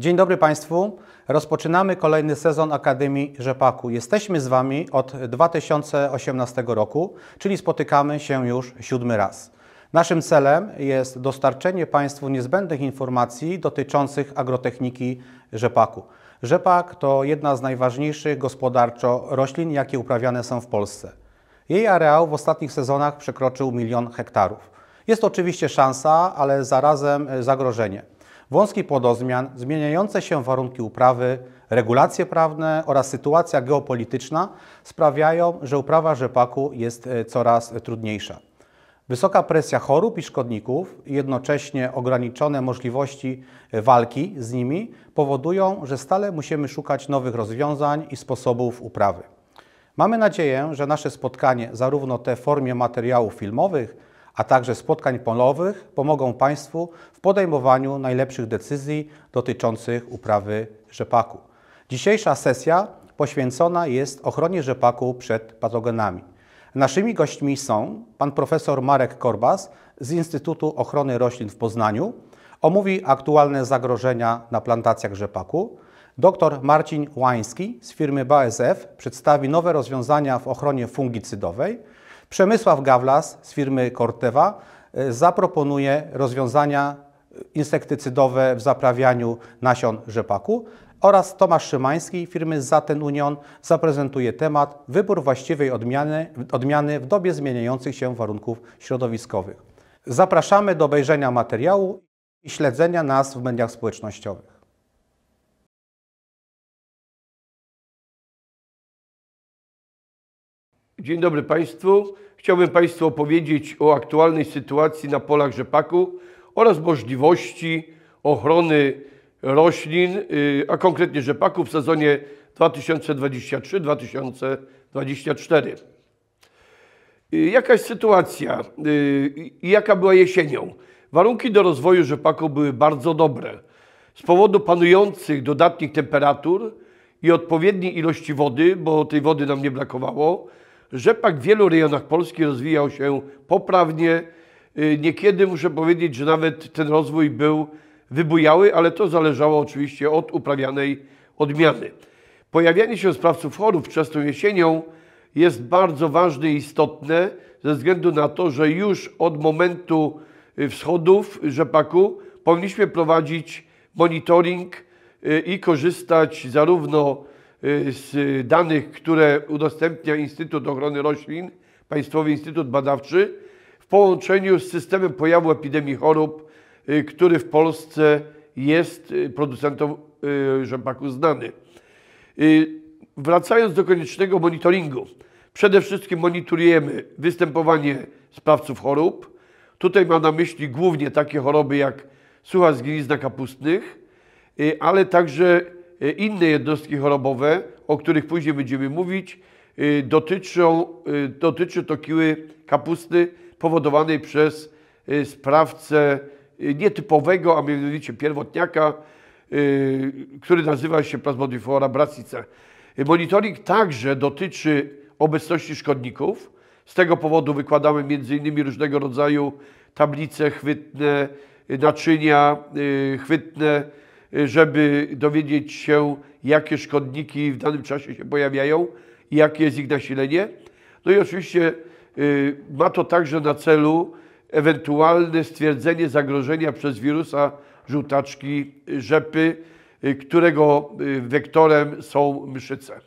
Dzień dobry Państwu. Rozpoczynamy kolejny sezon Akademii Rzepaku. Jesteśmy z Wami od 2018 roku, czyli spotykamy się już siódmy raz. Naszym celem jest dostarczenie Państwu niezbędnych informacji dotyczących agrotechniki rzepaku. Rzepak to jedna z najważniejszych gospodarczo roślin, jakie uprawiane są w Polsce. Jej areał w ostatnich sezonach przekroczył milion hektarów. Jest to oczywiście szansa, ale zarazem zagrożenie wąski podozmian, zmieniające się warunki uprawy, regulacje prawne oraz sytuacja geopolityczna sprawiają, że uprawa rzepaku jest e, coraz trudniejsza. Wysoka presja chorób i szkodników i jednocześnie ograniczone możliwości e, walki z nimi powodują, że stale musimy szukać nowych rozwiązań i sposobów uprawy. Mamy nadzieję, że nasze spotkanie, zarówno te w formie materiałów filmowych, a także spotkań polowych pomogą Państwu w podejmowaniu najlepszych decyzji dotyczących uprawy rzepaku. Dzisiejsza sesja poświęcona jest ochronie rzepaku przed patogenami. Naszymi gośćmi są pan profesor Marek Korbas z Instytutu Ochrony Roślin w Poznaniu. Omówi aktualne zagrożenia na plantacjach rzepaku. Dr Marcin Łański z firmy BASF przedstawi nowe rozwiązania w ochronie fungicydowej. Przemysław Gawlas z firmy Corteva e, zaproponuje rozwiązania insektycydowe w zaprawianiu nasion rzepaku oraz Tomasz Szymański firmy Zaten Union zaprezentuje temat wybór właściwej odmiany, odmiany w dobie zmieniających się warunków środowiskowych. Zapraszamy do obejrzenia materiału i śledzenia nas w mediach społecznościowych. Dzień dobry Państwu. Chciałbym Państwu opowiedzieć o aktualnej sytuacji na polach rzepaku oraz możliwości ochrony roślin, y, a konkretnie rzepaku w sezonie 2023-2024. Y, jaka jest sytuacja y, i jaka była jesienią? Warunki do rozwoju rzepaku były bardzo dobre. Z powodu panujących dodatnich temperatur i odpowiedniej ilości wody, bo tej wody nam nie brakowało, Rzepak w wielu rejonach Polski rozwijał się poprawnie. Y, niekiedy muszę powiedzieć, że nawet ten rozwój był wybujały, ale to zależało oczywiście od uprawianej odmiany. Pojawianie się sprawców chorób wczesną jesienią jest bardzo ważne i istotne ze względu na to, że już od momentu y, wschodów rzepaku powinniśmy prowadzić monitoring y, i korzystać zarówno Y, z danych, które udostępnia Instytut Ochrony Roślin, Państwowy Instytut Badawczy, w połączeniu z systemem pojawu epidemii chorób, y, który w Polsce jest y, producentom rzepaku znany. Wracając do koniecznego monitoringu. Przede wszystkim monitorujemy występowanie sprawców chorób. Tutaj mam na myśli głównie takie choroby jak sucha zgnilizna kapustnych, ale także Y, inne jednostki chorobowe, o których później będziemy mówić, y, dotyczą, y, dotyczy to kiły kapusty powodowanej przez sprawcę nietypowego, a mianowicie pierwotniaka, który nazywa się Plasmodiofora bracica. Monitoring także dotyczy obecności szkodników. Z tego powodu wykładamy m.in. różnego rodzaju tablice chwytne, naczynia chwytne, żeby dowiedzieć się, jakie szkodniki w danym czasie się pojawiają i jakie jest ich nasilenie. No i oczywiście y, ma to także na celu ewentualne stwierdzenie zagrożenia przez wirusa żółtaczki rzepy, y, którego y, wektorem są mszyce.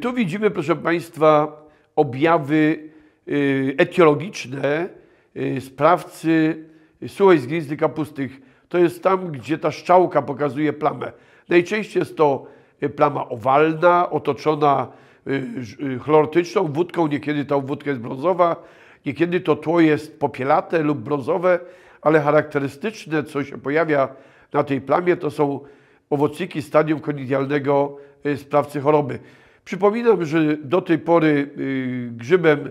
Tu widzimy, proszę Państwa, objawy etiologiczne sprawcy suchej zgnizdy kapustych to jest tam, gdzie ta szczałka pokazuje plamę. Najczęściej jest to y, plama owalna, otoczona y, y, chlortyczną wódką, niekiedy ta wódka jest brązowa, niekiedy to tło jest popielate lub brązowe, ale charakterystyczne, co się pojawia na tej plamie, to są owocniki stadium konidialnego sprawcy choroby. Przypominam, że do tej pory grzybem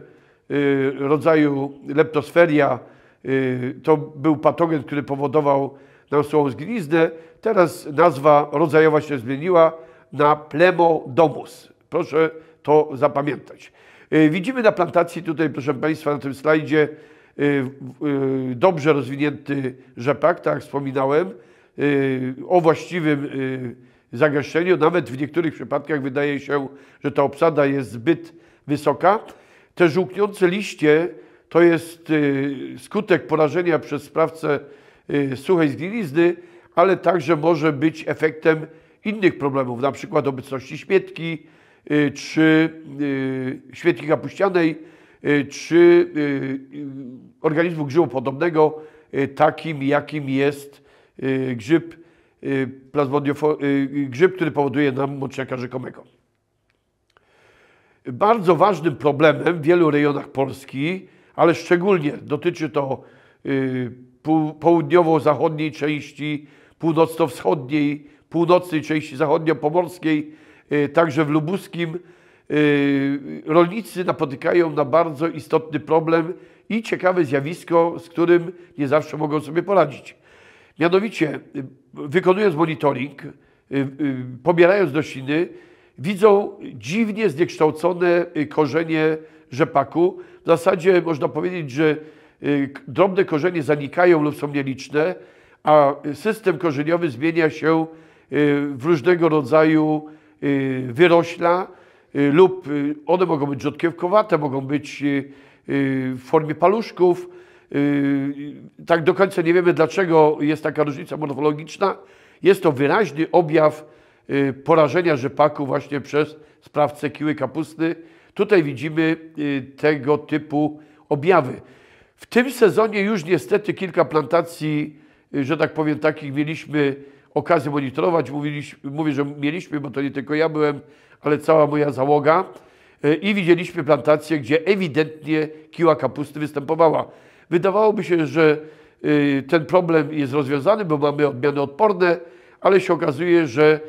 rodzaju leptosferia to był patogen, który powodował na słowo z Teraz nazwa rodzajowa się zmieniła na plemodomus. Proszę to zapamiętać. Y, widzimy na plantacji tutaj, proszę Państwa, na tym slajdzie y, y, dobrze rozwinięty rzepak, tak jak wspominałem, o właściwym zagęszczeniu. Nawet w niektórych przypadkach wydaje się, że ta obsada jest zbyt wysoka. Te żółkniące liście to jest skutek porażenia przez sprawcę Y, suchej zgnilizny, ale także może być efektem innych problemów, na przykład obecności śmietki, y, czy y, śmietki kapuścianej, czy organizmu grzybopodobnego, takim jakim jest grzyb, grzyb, który powoduje nam moczniaka rzekomego. Bardzo ważnym problemem w wielu rejonach Polski, ale szczególnie dotyczy to południowo-zachodniej części, północno-wschodniej, północnej części zachodnio-pomorskiej, y, także w Lubuskim, y, rolnicy napotykają na bardzo istotny problem i ciekawe zjawisko, z którym nie zawsze mogą sobie poradzić. Mianowicie, y, wykonując monitoring, pobierając rośliny, widzą dziwnie zniekształcone korzenie rzepaku. W zasadzie można powiedzieć, że Y, drobne korzenie zanikają lub są nieliczne, a system korzeniowy zmienia się y, w różnego rodzaju y, wyrośla lub one mogą być rzodkiewkowate, mogą być w formie paluszków. Tak do końca nie wiemy, dlaczego jest taka różnica morfologiczna. Jest to wyraźny objaw porażenia rzepaku właśnie przez sprawcę kiły kapusty. Tutaj widzimy tego typu objawy. W tym sezonie już niestety kilka plantacji, y, że tak powiem, takich mieliśmy okazję monitorować. Mówiliśmy, mówię, że mieliśmy, bo to nie tylko ja byłem, ale cała moja załoga. Y, I widzieliśmy plantacje, gdzie ewidentnie kiła kapusty występowała. Wydawałoby się, że y, ten problem jest rozwiązany, bo mamy odmiany odporne, ale się okazuje, że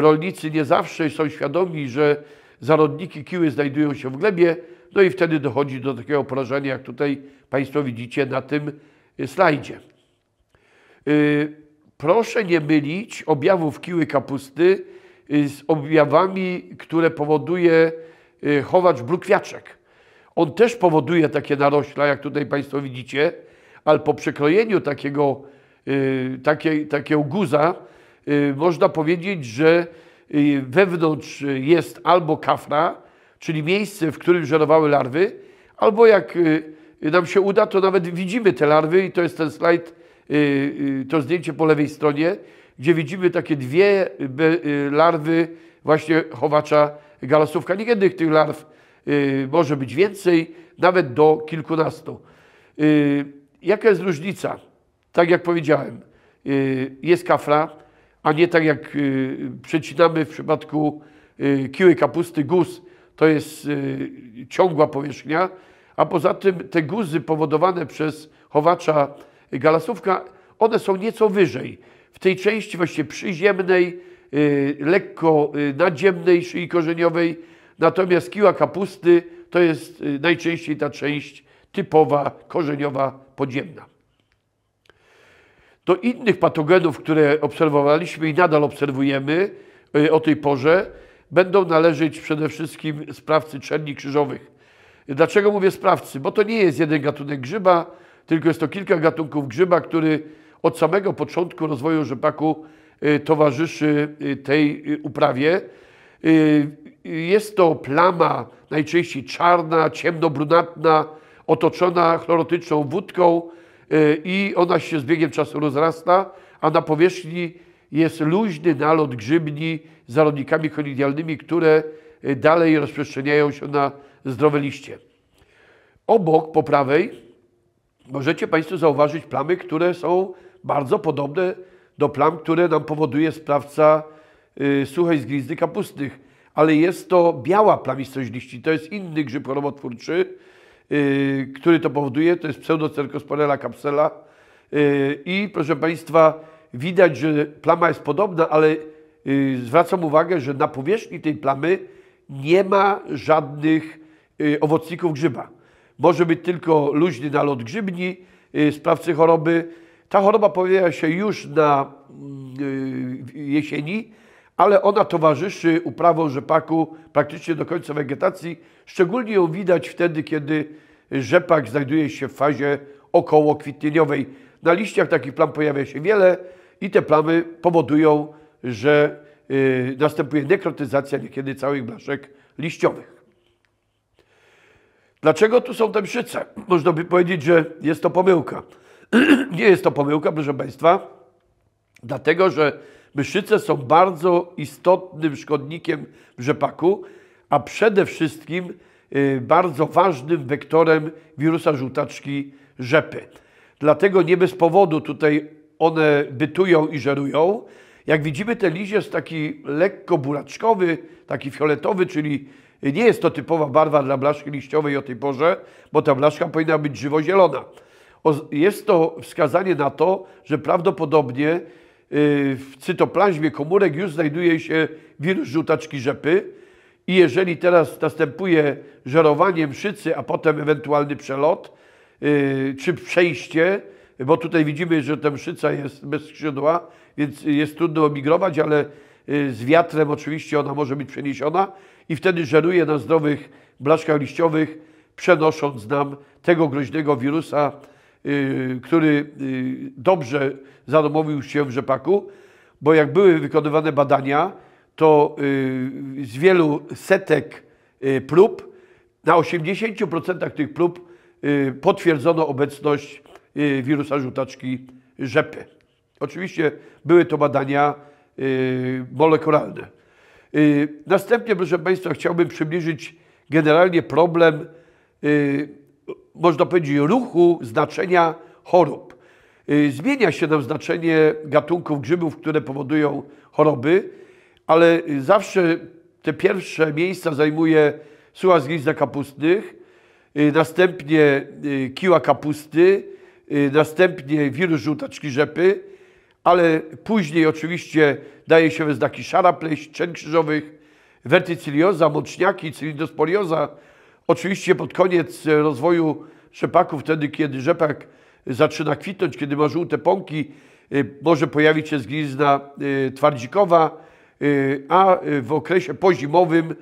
rolnicy nie zawsze są świadomi, że zarodniki kiły znajdują się w glebie, no i wtedy dochodzi do takiego porażenia, jak tutaj Państwo widzicie na tym y, slajdzie. Y, proszę nie mylić objawów kiły kapusty y, z objawami, które powoduje chowacz brukwiaczek. On też powoduje takie narośla, jak tutaj Państwo widzicie, ale po przekrojeniu takiego, takiego guza można powiedzieć, że wewnątrz jest albo kafra, czyli miejsce, w którym żerowały larwy, albo jak y, nam się uda, to nawet widzimy te larwy i to jest ten slajd, y, y, to zdjęcie po lewej stronie, gdzie widzimy takie dwie larwy właśnie chowacza galasówka. Niekiedy tych larw może być więcej, nawet do kilkunastu. Jaka jest różnica? Tak jak powiedziałem, jest kafla, a nie tak jak przecinamy w przypadku kiły kapusty guz, to jest y, ciągła powierzchnia, a poza tym te guzy powodowane przez chowacza galasówka, one są nieco wyżej. W tej części właśnie przyziemnej, y, lekko y, nadziemnej szyi korzeniowej, natomiast kiła kapusty to jest najczęściej ta część typowa, korzeniowa, podziemna. Do innych patogenów, które obserwowaliśmy i nadal obserwujemy o tej porze, będą należeć przede wszystkim sprawcy czerni krzyżowych. Dlaczego mówię sprawcy? Bo to nie jest jeden gatunek grzyba, tylko jest to kilka gatunków grzyba, który od samego początku rozwoju rzepaku y, towarzyszy y, tej y, uprawie. Jest to plama najczęściej czarna, ciemnobrunatna, otoczona chlorotyczną wódką i ona się z biegiem czasu rozrasta, a na powierzchni jest luźny nalot grzybni zarodnikami konidialnymi, które y, dalej rozprzestrzeniają się na zdrowe liście. Obok, po prawej, możecie Państwo zauważyć plamy, które są bardzo podobne do plam, które nam powoduje sprawca y, suchej zglizny kapustnych. Ale jest to biała plamistość liści, to jest inny grzyb chorobotwórczy, y, który to powoduje, to jest pseudocercosporella capsella. I proszę Państwa, widać, że plama jest podobna, ale Y, zwracam uwagę, że na powierzchni tej plamy nie ma żadnych y, owocników grzyba. Może być tylko luźny nalot grzybni, y, sprawcy choroby. Ta choroba pojawia się już na mm, jesieni, ale ona towarzyszy uprawom rzepaku praktycznie do końca wegetacji. Szczególnie ją widać wtedy, kiedy rzepak znajduje się w fazie około kwitnieniowej. Na liściach takich plam pojawia się wiele i te plamy powodują że y, następuje nekrotyzacja niekiedy całych blaszek liściowych. Dlaczego tu są te mszyce? Można by powiedzieć, że jest to pomyłka. Nie jest to pomyłka, proszę Państwa, dlatego że mszyce są bardzo istotnym szkodnikiem w rzepaku, a przede wszystkim y, bardzo ważnym wektorem wirusa żółtaczki rzepy. Dlatego nie bez powodu tutaj one bytują i żerują. Jak widzimy, ten liść jest taki lekko buraczkowy, taki fioletowy, czyli nie jest to typowa barwa dla blaszki liściowej o tej porze, bo ta blaszka powinna być żywo-zielona. Jest to wskazanie na to, że prawdopodobnie y, w cytoplazmie komórek już znajduje się wirus żółtaczki rzepy i jeżeli teraz następuje żerowanie mszycy, a potem ewentualny przelot y, czy przejście, bo tutaj widzimy, że ta mszyca jest bez skrzydła, więc jest trudno migrować, ale y, z wiatrem oczywiście ona może być przeniesiona i wtedy żeruje na zdrowych blaszkach liściowych, przenosząc nam tego groźnego wirusa, y, który y, dobrze zadomowił się w rzepaku, bo jak były wykonywane badania, to z wielu setek prób, na 80% tych prób potwierdzono obecność Y, wirusa żółtaczki rzepy. Oczywiście były to badania y, molekularne. Y, następnie, proszę Państwa, chciałbym przybliżyć generalnie problem, można powiedzieć, ruchu znaczenia chorób. Zmienia się nam znaczenie gatunków grzybów, które powodują choroby, ale zawsze te pierwsze miejsca zajmuje suła z kapustnych, następnie kiła kapusty, Y, następnie wirus żółtaczki rzepy, ale później oczywiście daje się we znaki szara pleść, trzęk krzyżowych, wertycylioza, moczniaki, cylindosporioza. Oczywiście pod koniec rozwoju rzepaku, wtedy kiedy rzepak zaczyna kwitnąć, kiedy ma żółte pąki, y, może pojawić się zglizna y, twardzikowa, a w okresie pozimowym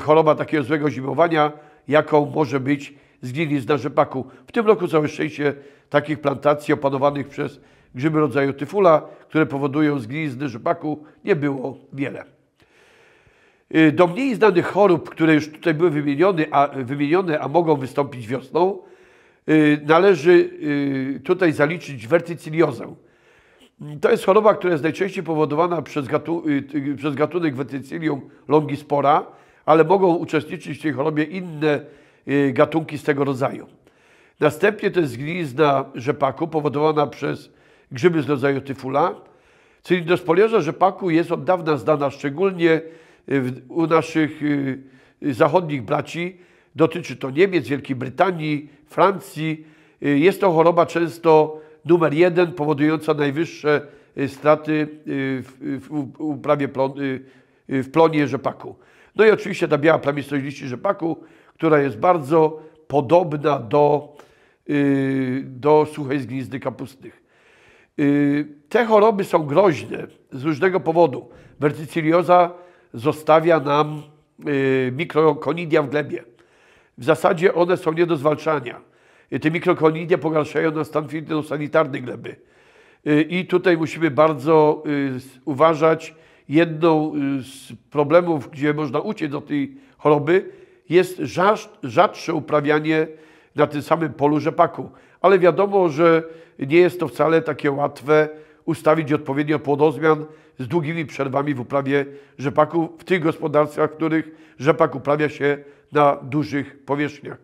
choroba takiego złego zimowania, jaką może być zgnilizna rzepaku. W tym roku całe szczęście takich plantacji opanowanych przez grzyby rodzaju tyfula, które powodują zgnizny rzepaku, nie było wiele. Y, do mniej znanych chorób, które już tutaj były wymienione a, wymienione, a mogą wystąpić wiosną, y, należy y, tutaj zaliczyć wertycyliozę. To jest choroba, która jest najczęściej powodowana przez, gatu, przez gatunek Verticillium longispora, ale mogą uczestniczyć w tej chorobie inne gatunki z tego rodzaju. Następnie to jest glizna rzepaku powodowana przez grzyby z rodzaju tyfula. Cylindrospolioza rzepaku jest od dawna znana, szczególnie y, w, u naszych y, y, zachodnich braci. Dotyczy to Niemiec, Wielkiej Brytanii, Francji. Y, jest to choroba często numer jeden, powodująca najwyższe y, straty y, w, w, uprawie plon, w plonie rzepaku. No i oczywiście ta biała plamistość liści rzepaku, która jest bardzo podobna do Y, do suchej zgnizdy kapustnych. Y, te choroby są groźne z różnego powodu. Wertycylioza zostawia nam y, mikrokonidia w glebie. W zasadzie one są nie do zwalczania. Te mikrokonidia pogarszają nas stan fitosanitarny gleby. I tutaj musimy bardzo uważać. Jedną z problemów, gdzie można uciec od tej choroby, jest rzadsze uprawianie na tym samym polu rzepaku. Ale wiadomo, że nie jest to wcale takie łatwe ustawić odpowiednio płodozmian z długimi przerwami w uprawie rzepaku w tych gospodarstwach, w których rzepak uprawia się na dużych powierzchniach.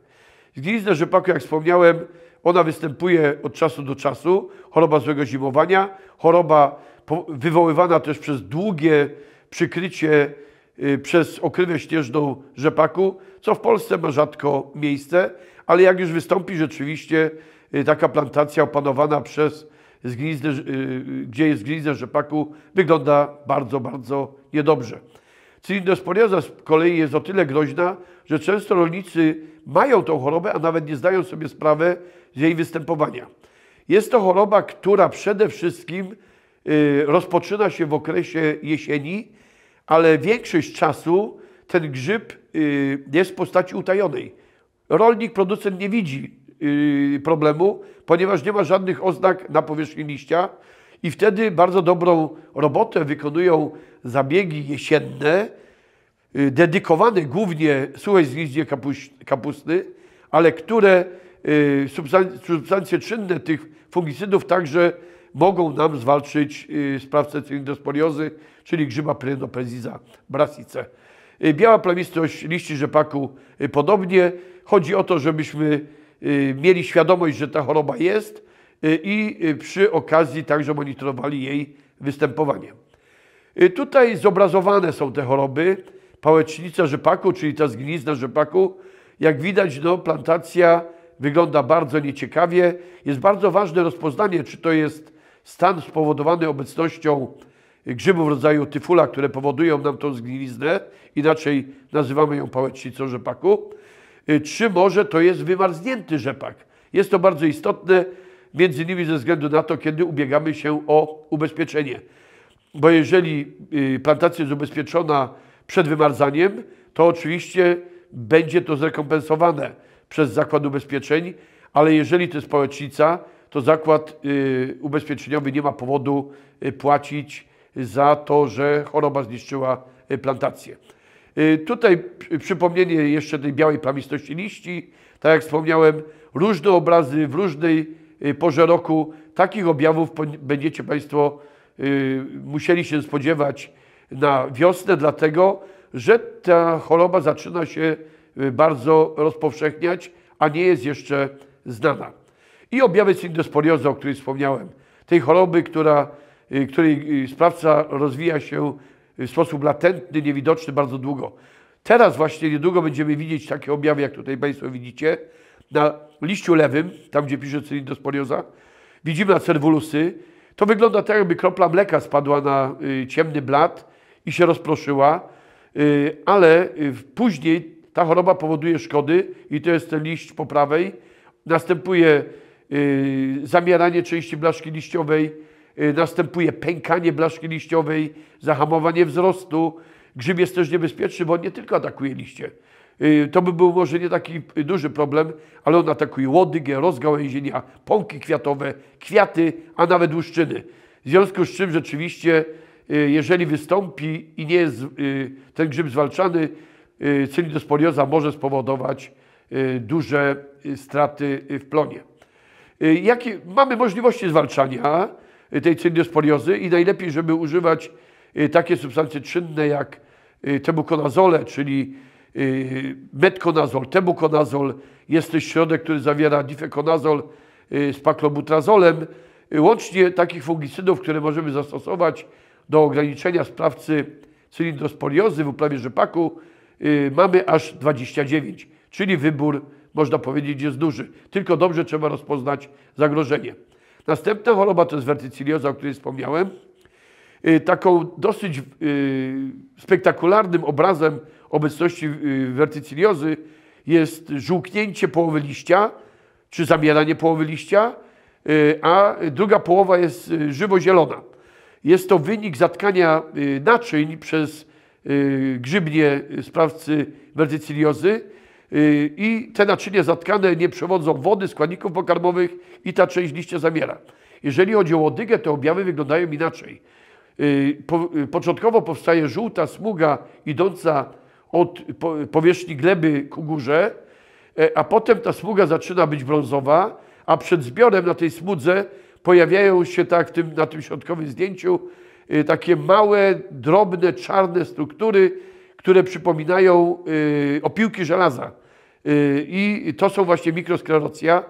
Zgnilizna rzepaku, jak wspomniałem, ona występuje od czasu do czasu, choroba złego zimowania, choroba wywoływana też przez długie przykrycie y, przez okrywę śnieżną rzepaku, co w Polsce ma rzadko miejsce, ale jak już wystąpi rzeczywiście y, taka plantacja opanowana przez zgnizdę, y, gdzie jest gnizdem rzepaku, wygląda bardzo, bardzo niedobrze. Cylindosporiaza z kolei jest o tyle groźna, że często rolnicy mają tą chorobę, a nawet nie zdają sobie sprawy z jej występowania. Jest to choroba, która przede wszystkim y, rozpoczyna się w okresie jesieni, ale większość czasu ten grzyb jest w postaci utajonej Rolnik, producent nie widzi yy, problemu, ponieważ nie ma żadnych oznak na powierzchni liścia i wtedy bardzo dobrą robotę wykonują zabiegi jesienne, yy, dedykowane głównie suchej zgniździe kapusty, ale które yy, substancje czynne tych fungicydów także mogą nam zwalczyć sprawcę cylindrosporiozy, czyli grzyba prynopeziza brasice. Y, biała plamistość liści rzepaku y, podobnie. Chodzi o to, żebyśmy y, mieli świadomość, że ta choroba jest i przy okazji także monitorowali jej występowanie. Tutaj zobrazowane są te choroby. Pałecznica rzepaku, czyli ta zgnizna rzepaku. Jak widać, no, plantacja wygląda bardzo nieciekawie. Jest bardzo ważne rozpoznanie, czy to jest stan spowodowany obecnością grzybów rodzaju tyfula, które powodują nam tą zgniliznę, inaczej nazywamy ją pałecznicą rzepaku, czy y, może to jest wymarznięty rzepak. Jest to bardzo istotne, między innymi ze względu na to, kiedy ubiegamy się o ubezpieczenie. Bo jeżeli y, plantacja jest ubezpieczona przed wymarzaniem, to oczywiście będzie to zrekompensowane przez zakład ubezpieczeń, ale jeżeli to jest pałecznica, to zakład y, ubezpieczeniowy nie ma powodu płacić za to, że choroba zniszczyła e, plantację. E, tutaj przypomnienie jeszcze tej białej prawistości liści. Tak jak wspomniałem, różne obrazy w różnej e, porze roku. Takich objawów będziecie Państwo musieli się spodziewać na wiosnę, dlatego że ta choroba zaczyna się bardzo rozpowszechniać, a nie jest jeszcze znana. I objawy syndosporiozy, o której wspomniałem, tej choroby, która Y, której y, sprawca rozwija się y, w sposób latentny, niewidoczny bardzo długo. Teraz właśnie niedługo będziemy widzieć takie objawy, jak tutaj Państwo widzicie, na liściu lewym, tam gdzie pisze cylindrosporioza, widzimy na cerwulusy. To wygląda tak, jakby kropla mleka spadła na ciemny blat i się rozproszyła, ale później ta choroba powoduje szkody i to jest ten liść po prawej. Następuje zamieranie części blaszki liściowej, Y, następuje pękanie blaszki liściowej, zahamowanie wzrostu. Grzym jest też niebezpieczny, bo on nie tylko atakuje liście. Y, to by był może nie taki duży problem, ale on atakuje łodygę, rozgałęzienia, pąki kwiatowe, kwiaty, a nawet łuszczyny. W związku z czym rzeczywiście, y, jeżeli wystąpi i nie jest ten grzym zwalczany, cylidosporioza może spowodować duże straty w plonie. Jakie mamy możliwości zwalczania? Y, tej cylindrosporiozy i najlepiej, żeby używać y, takie substancje czynne jak y, temukonazole, czyli metkonazol, temukonazol Jest też środek, który zawiera difekonazol z paklobutrazolem. Łącznie takich fungicydów, które możemy zastosować do ograniczenia sprawcy cylindrosporiozy w uprawie rzepaku mamy aż 29, czyli wybór można powiedzieć jest duży. Tylko dobrze trzeba rozpoznać zagrożenie. Następna choroba to jest wertycylioza, o której wspomniałem. Y, taką dosyć y, spektakularnym obrazem obecności y, wertycyliozy jest żółknięcie połowy liścia, czy zamieranie połowy liścia, a druga połowa jest żywo-zielona. Jest to wynik zatkania naczyń przez grzybnie sprawcy wertycyliozy, Y, I te naczynie zatkane nie przewodzą wody, składników pokarmowych i ta część liście zawiera. Jeżeli chodzi o łodygę, te objawy wyglądają inaczej. Y, y, początkowo powstaje żółta smuga idąca od powierzchni gleby ku górze, e, a potem ta smuga zaczyna być brązowa, a przed zbiorem na tej smudze pojawiają się, tak tym, na tym środkowym zdjęciu, takie małe, drobne, czarne struktury, które przypominają y, opiłki żelaza. Y, I to są właśnie mikrosklerocja,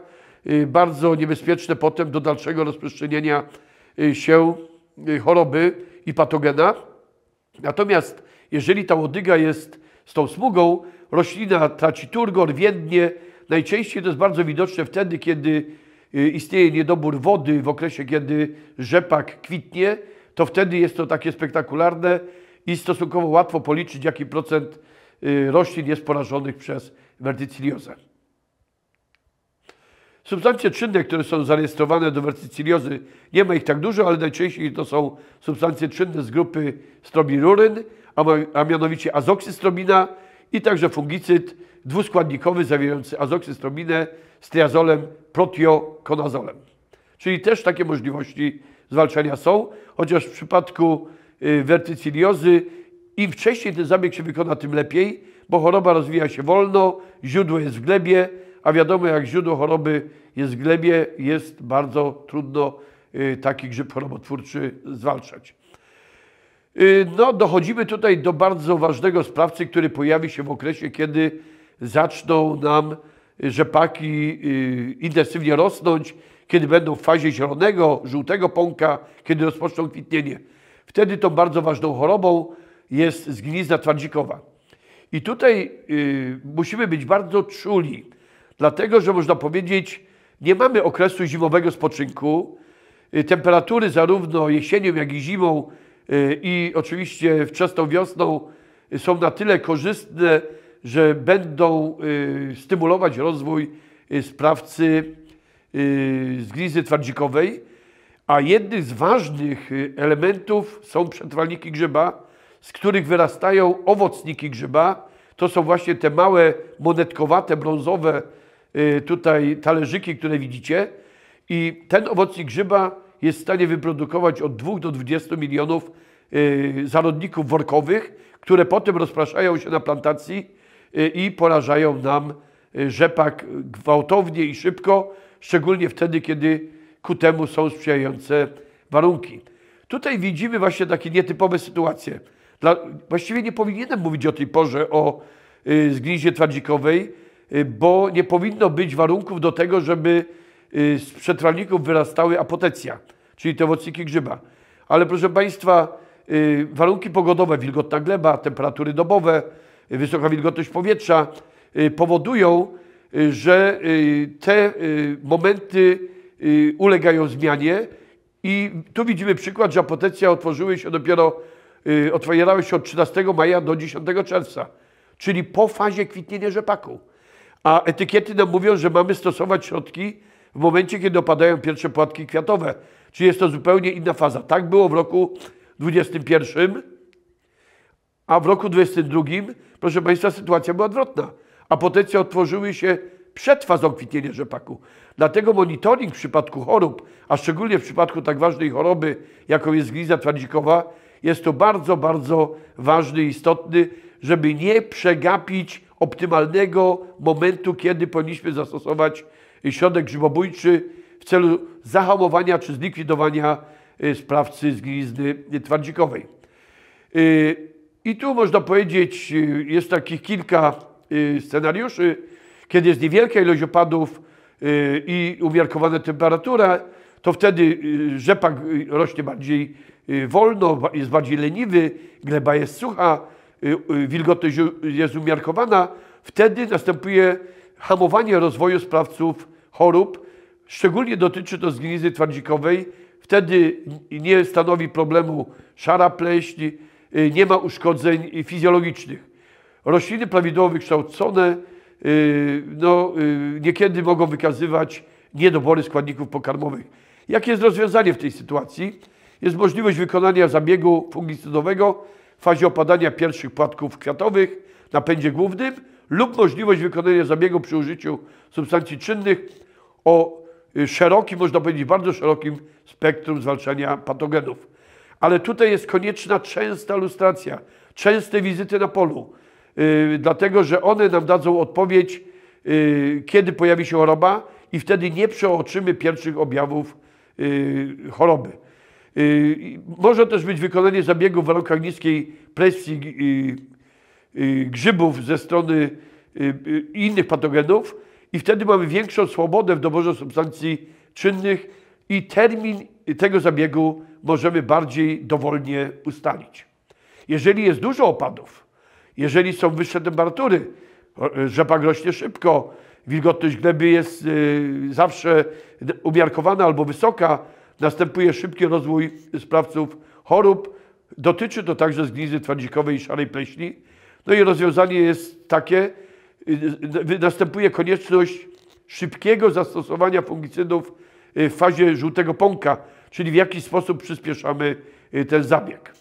y, bardzo niebezpieczne potem do dalszego rozprzestrzenienia się choroby i patogena. Natomiast jeżeli ta łodyga jest z tą smugą, roślina traci turgor, więdnie. Najczęściej to jest bardzo widoczne wtedy, kiedy istnieje niedobór wody w okresie, kiedy rzepak kwitnie, to wtedy jest to takie spektakularne i stosunkowo łatwo policzyć, jaki procent y, roślin jest porażonych przez wertycyliozę. Substancje czynne, które są zarejestrowane do wertycyliozy, nie ma ich tak dużo, ale najczęściej to są substancje czynne z grupy strobiluryn, a mianowicie azoksystrobina i także fungicyd dwuskładnikowy zawierający azoksystrobinę z triazolem protiokonazolem. Czyli też takie możliwości zwalczania są, chociaż w przypadku Y, wertycyliozy, im wcześniej ten zabieg się wykona, tym lepiej, bo choroba rozwija się wolno, źródło jest w glebie, a wiadomo, jak źródło choroby jest w glebie, jest bardzo trudno y, taki grzyb chorobotwórczy zwalczać. Y, no, dochodzimy tutaj do bardzo ważnego sprawcy, który pojawi się w okresie, kiedy zaczną nam rzepaki intensywnie rosnąć, kiedy będą w fazie zielonego, żółtego pąka, kiedy rozpoczną kwitnienie. Wtedy tą bardzo ważną chorobą jest zgnizda twardzikowa. I tutaj y, musimy być bardzo czuli, dlatego że można powiedzieć, nie mamy okresu zimowego spoczynku. Y, temperatury zarówno jesienią, jak i zimą y, i oczywiście wczesną wiosną y, są na tyle korzystne, że będą y, stymulować rozwój y, sprawcy zglizy twardzikowej a jednym z ważnych y, elementów są przetrwalniki grzyba, z których wyrastają owocniki grzyba. To są właśnie te małe, monetkowate, brązowe y, tutaj talerzyki, które widzicie. I ten owocnik grzyba jest w stanie wyprodukować od 2 do 20 milionów y, zarodników workowych, które potem rozpraszają się na plantacji i porażają nam rzepak gwałtownie i szybko, szczególnie wtedy, kiedy ku temu są sprzyjające warunki. Tutaj widzimy właśnie takie nietypowe sytuacje. Dla, właściwie nie powinienem mówić o tej porze o y, zgliźnie twardzikowej, y, bo nie powinno być warunków do tego, żeby y, z przetrawników wyrastały apotecja, czyli te owocniki grzyba. Ale proszę Państwa, y, warunki pogodowe, wilgotna gleba, temperatury dobowe, wysoka wilgotność powietrza y, powodują, y, że y, te momenty Y, ulegają zmianie i tu widzimy przykład, że apotecja otworzyły się dopiero, y, otwierały się od 13 maja do 10 czerwca, czyli po fazie kwitnienia rzepaku. A etykiety nam mówią, że mamy stosować środki w momencie, kiedy opadają pierwsze płatki kwiatowe. Czyli jest to zupełnie inna faza. Tak było w roku 21, a w roku 22, proszę Państwa, sytuacja była odwrotna. Apotecja otworzyły się przetrwa zakwitnienie rzepaku. Dlatego monitoring w przypadku chorób, a szczególnie w przypadku tak ważnej choroby, jaką jest gliza twardzikowa, jest to bardzo, bardzo ważny, istotny, żeby nie przegapić optymalnego momentu, kiedy powinniśmy zastosować środek grzybobójczy w celu zahamowania czy zlikwidowania y, sprawcy z glizny twardzikowej. Y, I tu można powiedzieć, y, jest takich kilka scenariuszy, kiedy jest niewielka ilość opadów y, i umiarkowana temperatura, to wtedy y, rzepak y, rośnie bardziej wolno, jest bardziej leniwy, gleba jest sucha, wilgotność jest umiarkowana. Wtedy następuje hamowanie rozwoju sprawców chorób. Szczególnie dotyczy to zgnizy twardzikowej. Wtedy nie stanowi problemu szara pleśń, nie ma uszkodzeń fizjologicznych. Rośliny prawidłowo wykształcone, Y, no, y, niekiedy mogą wykazywać niedobory składników pokarmowych. Jakie jest rozwiązanie w tej sytuacji? Jest możliwość wykonania zabiegu fungicydowego w fazie opadania pierwszych płatków kwiatowych na pędzie głównym lub możliwość wykonania zabiegu przy użyciu substancji czynnych o y, szerokim, można powiedzieć bardzo szerokim spektrum zwalczania patogenów. Ale tutaj jest konieczna częsta lustracja, częste wizyty na polu, Y, dlatego że one nam dadzą odpowiedź, y, kiedy pojawi się choroba i wtedy nie przeoczymy pierwszych objawów y, choroby. może też być wykonanie zabiegu w warunkach niskiej presji grzybów ze strony innych patogenów i wtedy mamy większą swobodę w doborze substancji czynnych i termin tego zabiegu możemy bardziej dowolnie ustalić. Jeżeli jest dużo opadów, jeżeli są wyższe temperatury, e, rzepak rośnie szybko, wilgotność gleby jest e, zawsze umiarkowana albo wysoka, następuje szybki rozwój sprawców chorób. Dotyczy to także zglizy twardzikowej i szarej pleśni. No i rozwiązanie jest takie, y, y, y, następuje konieczność szybkiego zastosowania fungicydów w fazie żółtego pąka, czyli w jaki sposób przyspieszamy ten zabieg.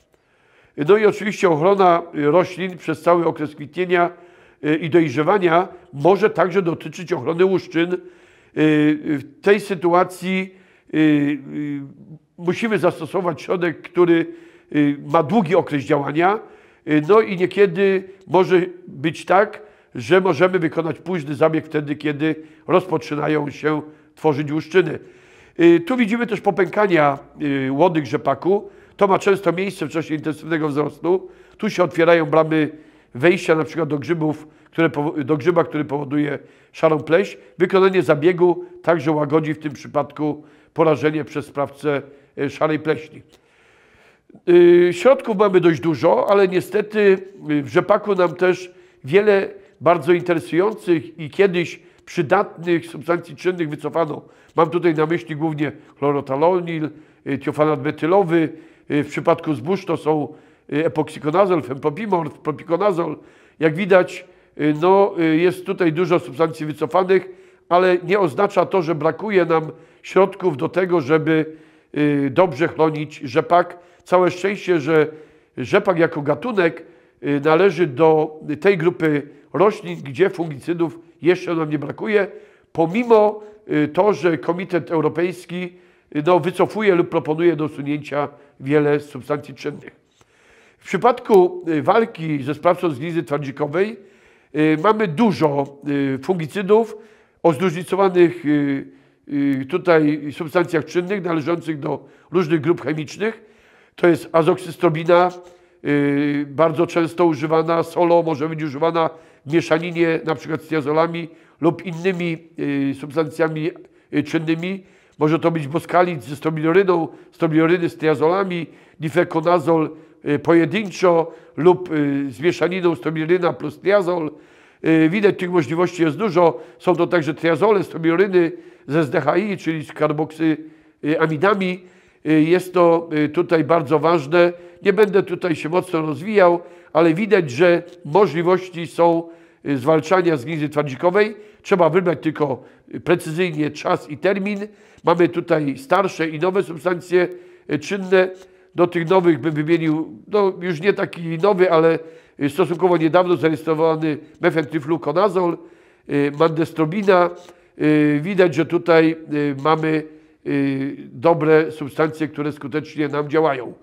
No i oczywiście ochrona y, roślin przez cały okres kwitnienia y, i dojrzewania może także dotyczyć ochrony łuszczyn. Y, w tej sytuacji musimy zastosować środek, który ma długi okres działania. No i niekiedy może być tak, że możemy wykonać późny zabieg wtedy, kiedy rozpoczynają się tworzyć łuszczyny. Tu widzimy też popękania łodych rzepaku. To ma często miejsce w czasie intensywnego wzrostu. Tu się otwierają bramy wejścia na przykład do, grzybów, które, do grzyba, który powoduje szarą pleś. Wykonanie zabiegu także łagodzi w tym przypadku porażenie przez sprawcę e, szarej pleśni. E, środków mamy dość dużo, ale niestety e, w rzepaku nam też wiele bardzo interesujących i kiedyś przydatnych substancji czynnych wycofano. Mam tutaj na myśli głównie chlorotalonil, tiofanat metylowy, Y, w przypadku zbóż to są y, epoksikonazol, fempopimor, propikonazol. Jak widać, y, no, jest tutaj dużo substancji wycofanych, ale nie oznacza to, że brakuje nam środków do tego, żeby dobrze chronić rzepak. Całe szczęście, że rzepak jako gatunek należy do tej grupy roślin, gdzie fungicydów jeszcze nam nie brakuje, pomimo to, że Komitet Europejski no, wycofuje lub proponuje do usunięcia wiele substancji czynnych. W przypadku y, walki ze sprawcą zglizy twardzikowej y, mamy dużo y, fungicydów o zróżnicowanych tutaj substancjach czynnych należących do różnych grup chemicznych. To jest azoksystrobina, bardzo często używana, solo może być używana w mieszaninie np. z tiazolami lub innymi substancjami czynnymi. Może to być boskalic z tobiorydą, z z triazolami, difekonazol y, pojedynczo lub y, z mieszaniną z plus triazol. Y, widać tych możliwości jest dużo. Są to także triazole z ze SDHI, czyli z karboksyamidami. Jest to tutaj bardzo ważne. Nie będę tutaj się mocno rozwijał, ale widać, że możliwości są Y, zwalczania zgnizy twardzikowej. Trzeba wybrać tylko precyzyjnie czas i termin. Mamy tutaj starsze i nowe substancje y, czynne. Do tych nowych bym wymienił, no już nie taki nowy, ale y, stosunkowo niedawno zarejestrowany mefentryflukonazol, mandestrobina. Widać, że tutaj mamy dobre substancje, które skutecznie nam działają.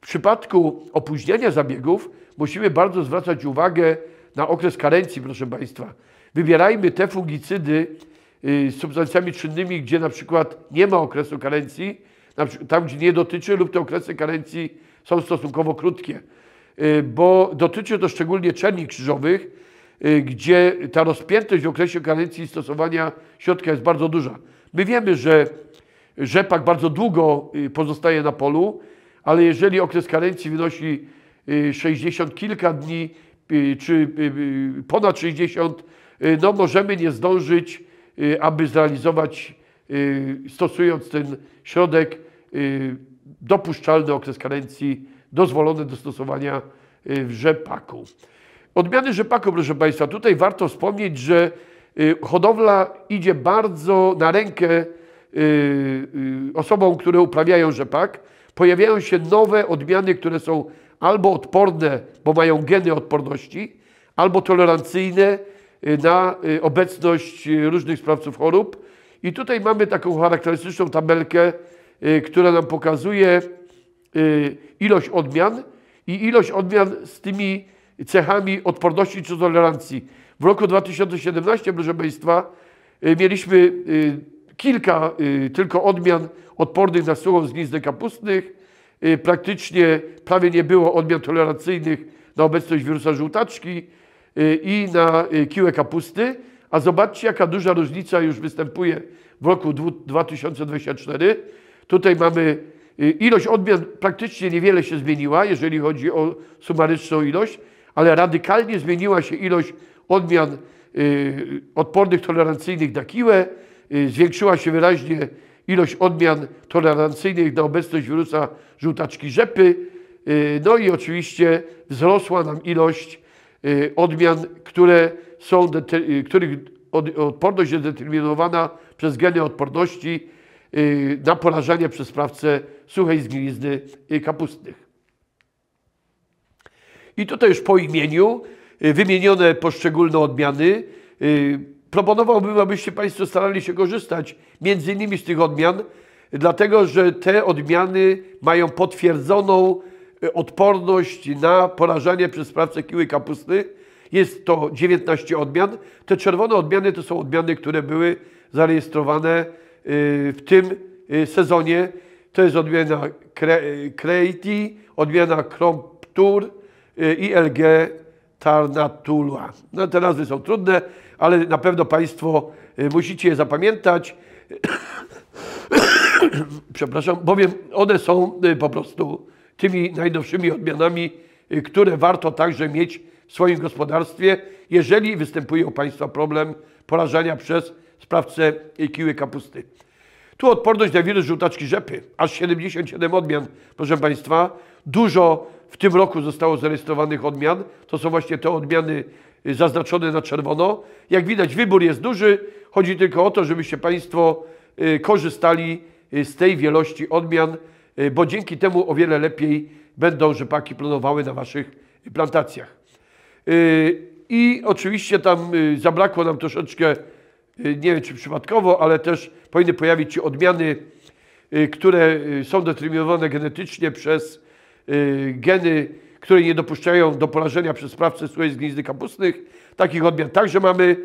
W przypadku opóźniania zabiegów musimy bardzo zwracać uwagę na okres karencji, proszę Państwa. Wybierajmy te fungicydy y, z substancjami czynnymi, gdzie na przykład nie ma okresu karencji, tam gdzie nie dotyczy lub te okresy karencji są stosunkowo krótkie, y, bo dotyczy to szczególnie czerni krzyżowych, y, gdzie ta rozpiętość w okresie karencji stosowania środka jest bardzo duża. My wiemy, że rzepak bardzo długo pozostaje na polu, ale jeżeli okres karencji wynosi 60 kilka dni, Y, czy y, y, ponad 60, no możemy nie zdążyć, aby zrealizować, stosując ten środek, dopuszczalny okres karencji dozwolony do stosowania w rzepaku. Odmiany rzepaku, proszę Państwa, tutaj warto wspomnieć, że hodowla idzie bardzo na rękę osobom, które uprawiają rzepak. Pojawiają się nowe odmiany, które są albo odporne, bo mają geny odporności, albo tolerancyjne y, na y, obecność y, różnych sprawców chorób. I tutaj mamy taką charakterystyczną tabelkę, która nam pokazuje ilość odmian i ilość odmian z tymi cechami odporności czy tolerancji. W roku 2017, proszę Państwa, mieliśmy kilka tylko odmian odpornych na suchą z gnizdek kapustnych, Y, praktycznie prawie nie było odmian tolerancyjnych na obecność wirusa żółtaczki y, i na y, kiłę kapusty, a zobaczcie jaka duża różnica już występuje w roku 2024. Tutaj mamy ilość odmian praktycznie niewiele się zmieniła, jeżeli chodzi o sumaryczną ilość, ale radykalnie zmieniła się ilość odmian odpornych tolerancyjnych na kiłę, zwiększyła się wyraźnie ilość odmian tolerancyjnych na obecność wirusa żółtaczki rzepy. Y, no i oczywiście wzrosła nam ilość y, odmian, które są, y, których odporność jest determinowana przez geny odporności na porażanie przez sprawcę suchej zgnilizny kapustnych. I tutaj już po imieniu wymienione poszczególne odmiany. Proponowałbym, abyście Państwo starali się korzystać między innymi z tych odmian, dlatego że te odmiany mają potwierdzoną e, odporność na porażanie przez sprawcę kiły kapusty. Jest to 19 odmian. Te czerwone odmiany to są odmiany, które były zarejestrowane e, w tym e, sezonie. To jest odmiana Creiti, odmiana Kromptur i LG Tarnatula. No, te nazwy są trudne, ale na pewno Państwo musicie je zapamiętać. przepraszam, bowiem one są y, po prostu tymi najnowszymi odmianami, y, które warto także mieć w swoim gospodarstwie, jeżeli występuje u Państwa problem porażania przez sprawcę kiły kapusty. Tu odporność na wirus żółtaczki rzepy, aż 77 odmian, proszę Państwa. Dużo w tym roku zostało zarejestrowanych odmian. To są właśnie te odmiany y, zaznaczone na czerwono. Jak widać wybór jest duży, chodzi tylko o to, żebyście Państwo korzystali Y, z tej wielości odmian, y, bo dzięki temu o wiele lepiej będą rzepaki plonowały na Waszych plantacjach. Y, I oczywiście tam zabrakło nam troszeczkę, nie wiem czy przypadkowo, ale też powinny pojawić się odmiany, które są determinowane genetycznie przez geny, które nie dopuszczają do porażenia przez sprawcę słoń z gniezdy kapustnych. Takich odmian także mamy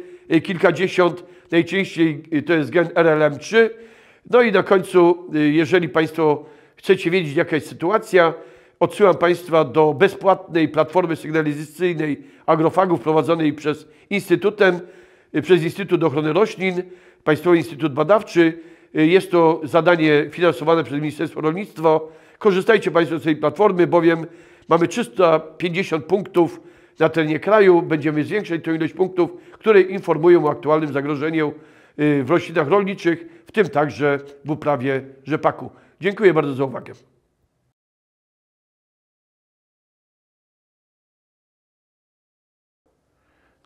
kilkadziesiąt. Najczęściej to jest gen RLM3, no i na końcu, y, jeżeli Państwo chcecie wiedzieć, jaka jest sytuacja, odsyłam Państwa do bezpłatnej platformy sygnalizacyjnej agrofagów prowadzonej przez Instytutem, y, przez Instytut Ochrony Roślin, Państwowy Instytut Badawczy. Y, jest to zadanie finansowane przez Ministerstwo Rolnictwa. Korzystajcie Państwo z tej platformy, bowiem mamy 350 punktów na terenie kraju. Będziemy zwiększać tę ilość punktów, które informują o aktualnym zagrożeniu Y, w roślinach rolniczych, w tym także w uprawie rzepaku. Dziękuję bardzo za uwagę.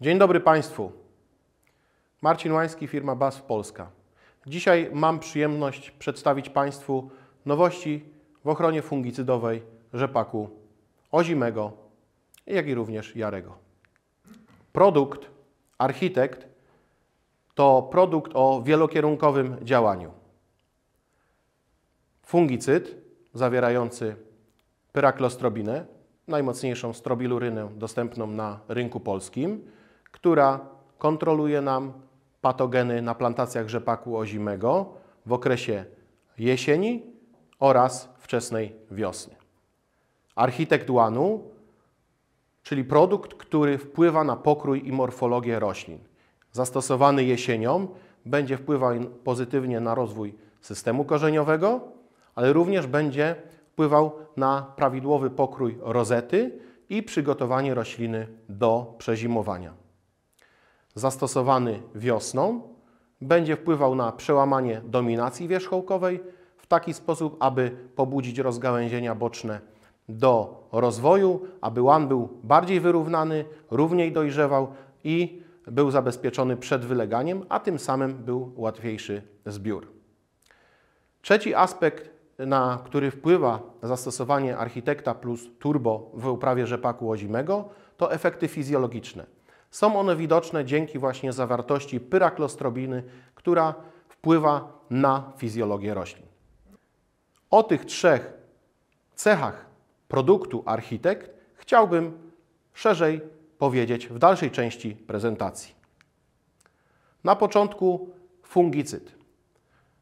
Dzień dobry Państwu. Marcin Łański, firma w Polska. Dzisiaj mam przyjemność przedstawić Państwu nowości w ochronie fungicydowej rzepaku ozimego, jak i również jarego. Produkt Architekt to produkt o wielokierunkowym działaniu. Fungicyd zawierający pyraklostrobinę, najmocniejszą strobilurynę dostępną na rynku polskim, która kontroluje nam patogeny na plantacjach rzepaku ozimego w okresie jesieni oraz wczesnej wiosny. Architekt łanu, czyli produkt, który wpływa na pokrój i morfologię roślin zastosowany jesienią będzie wpływał pozytywnie na rozwój systemu korzeniowego, ale również będzie wpływał na prawidłowy pokrój rozety i przygotowanie rośliny do przezimowania. Zastosowany wiosną będzie wpływał na przełamanie dominacji wierzchołkowej w taki sposób, aby pobudzić rozgałęzienia boczne do rozwoju, aby łan był bardziej wyrównany, równiej dojrzewał i był zabezpieczony przed wyleganiem, a tym samym był łatwiejszy zbiór. Trzeci aspekt, na który wpływa zastosowanie architekta plus turbo w uprawie rzepaku łozimego, to efekty fizjologiczne. Są one widoczne dzięki właśnie zawartości pyraklostrobiny, która wpływa na fizjologię roślin. O tych trzech cechach produktu architekt chciałbym szerzej powiedzieć w dalszej części prezentacji. Na początku fungicyd.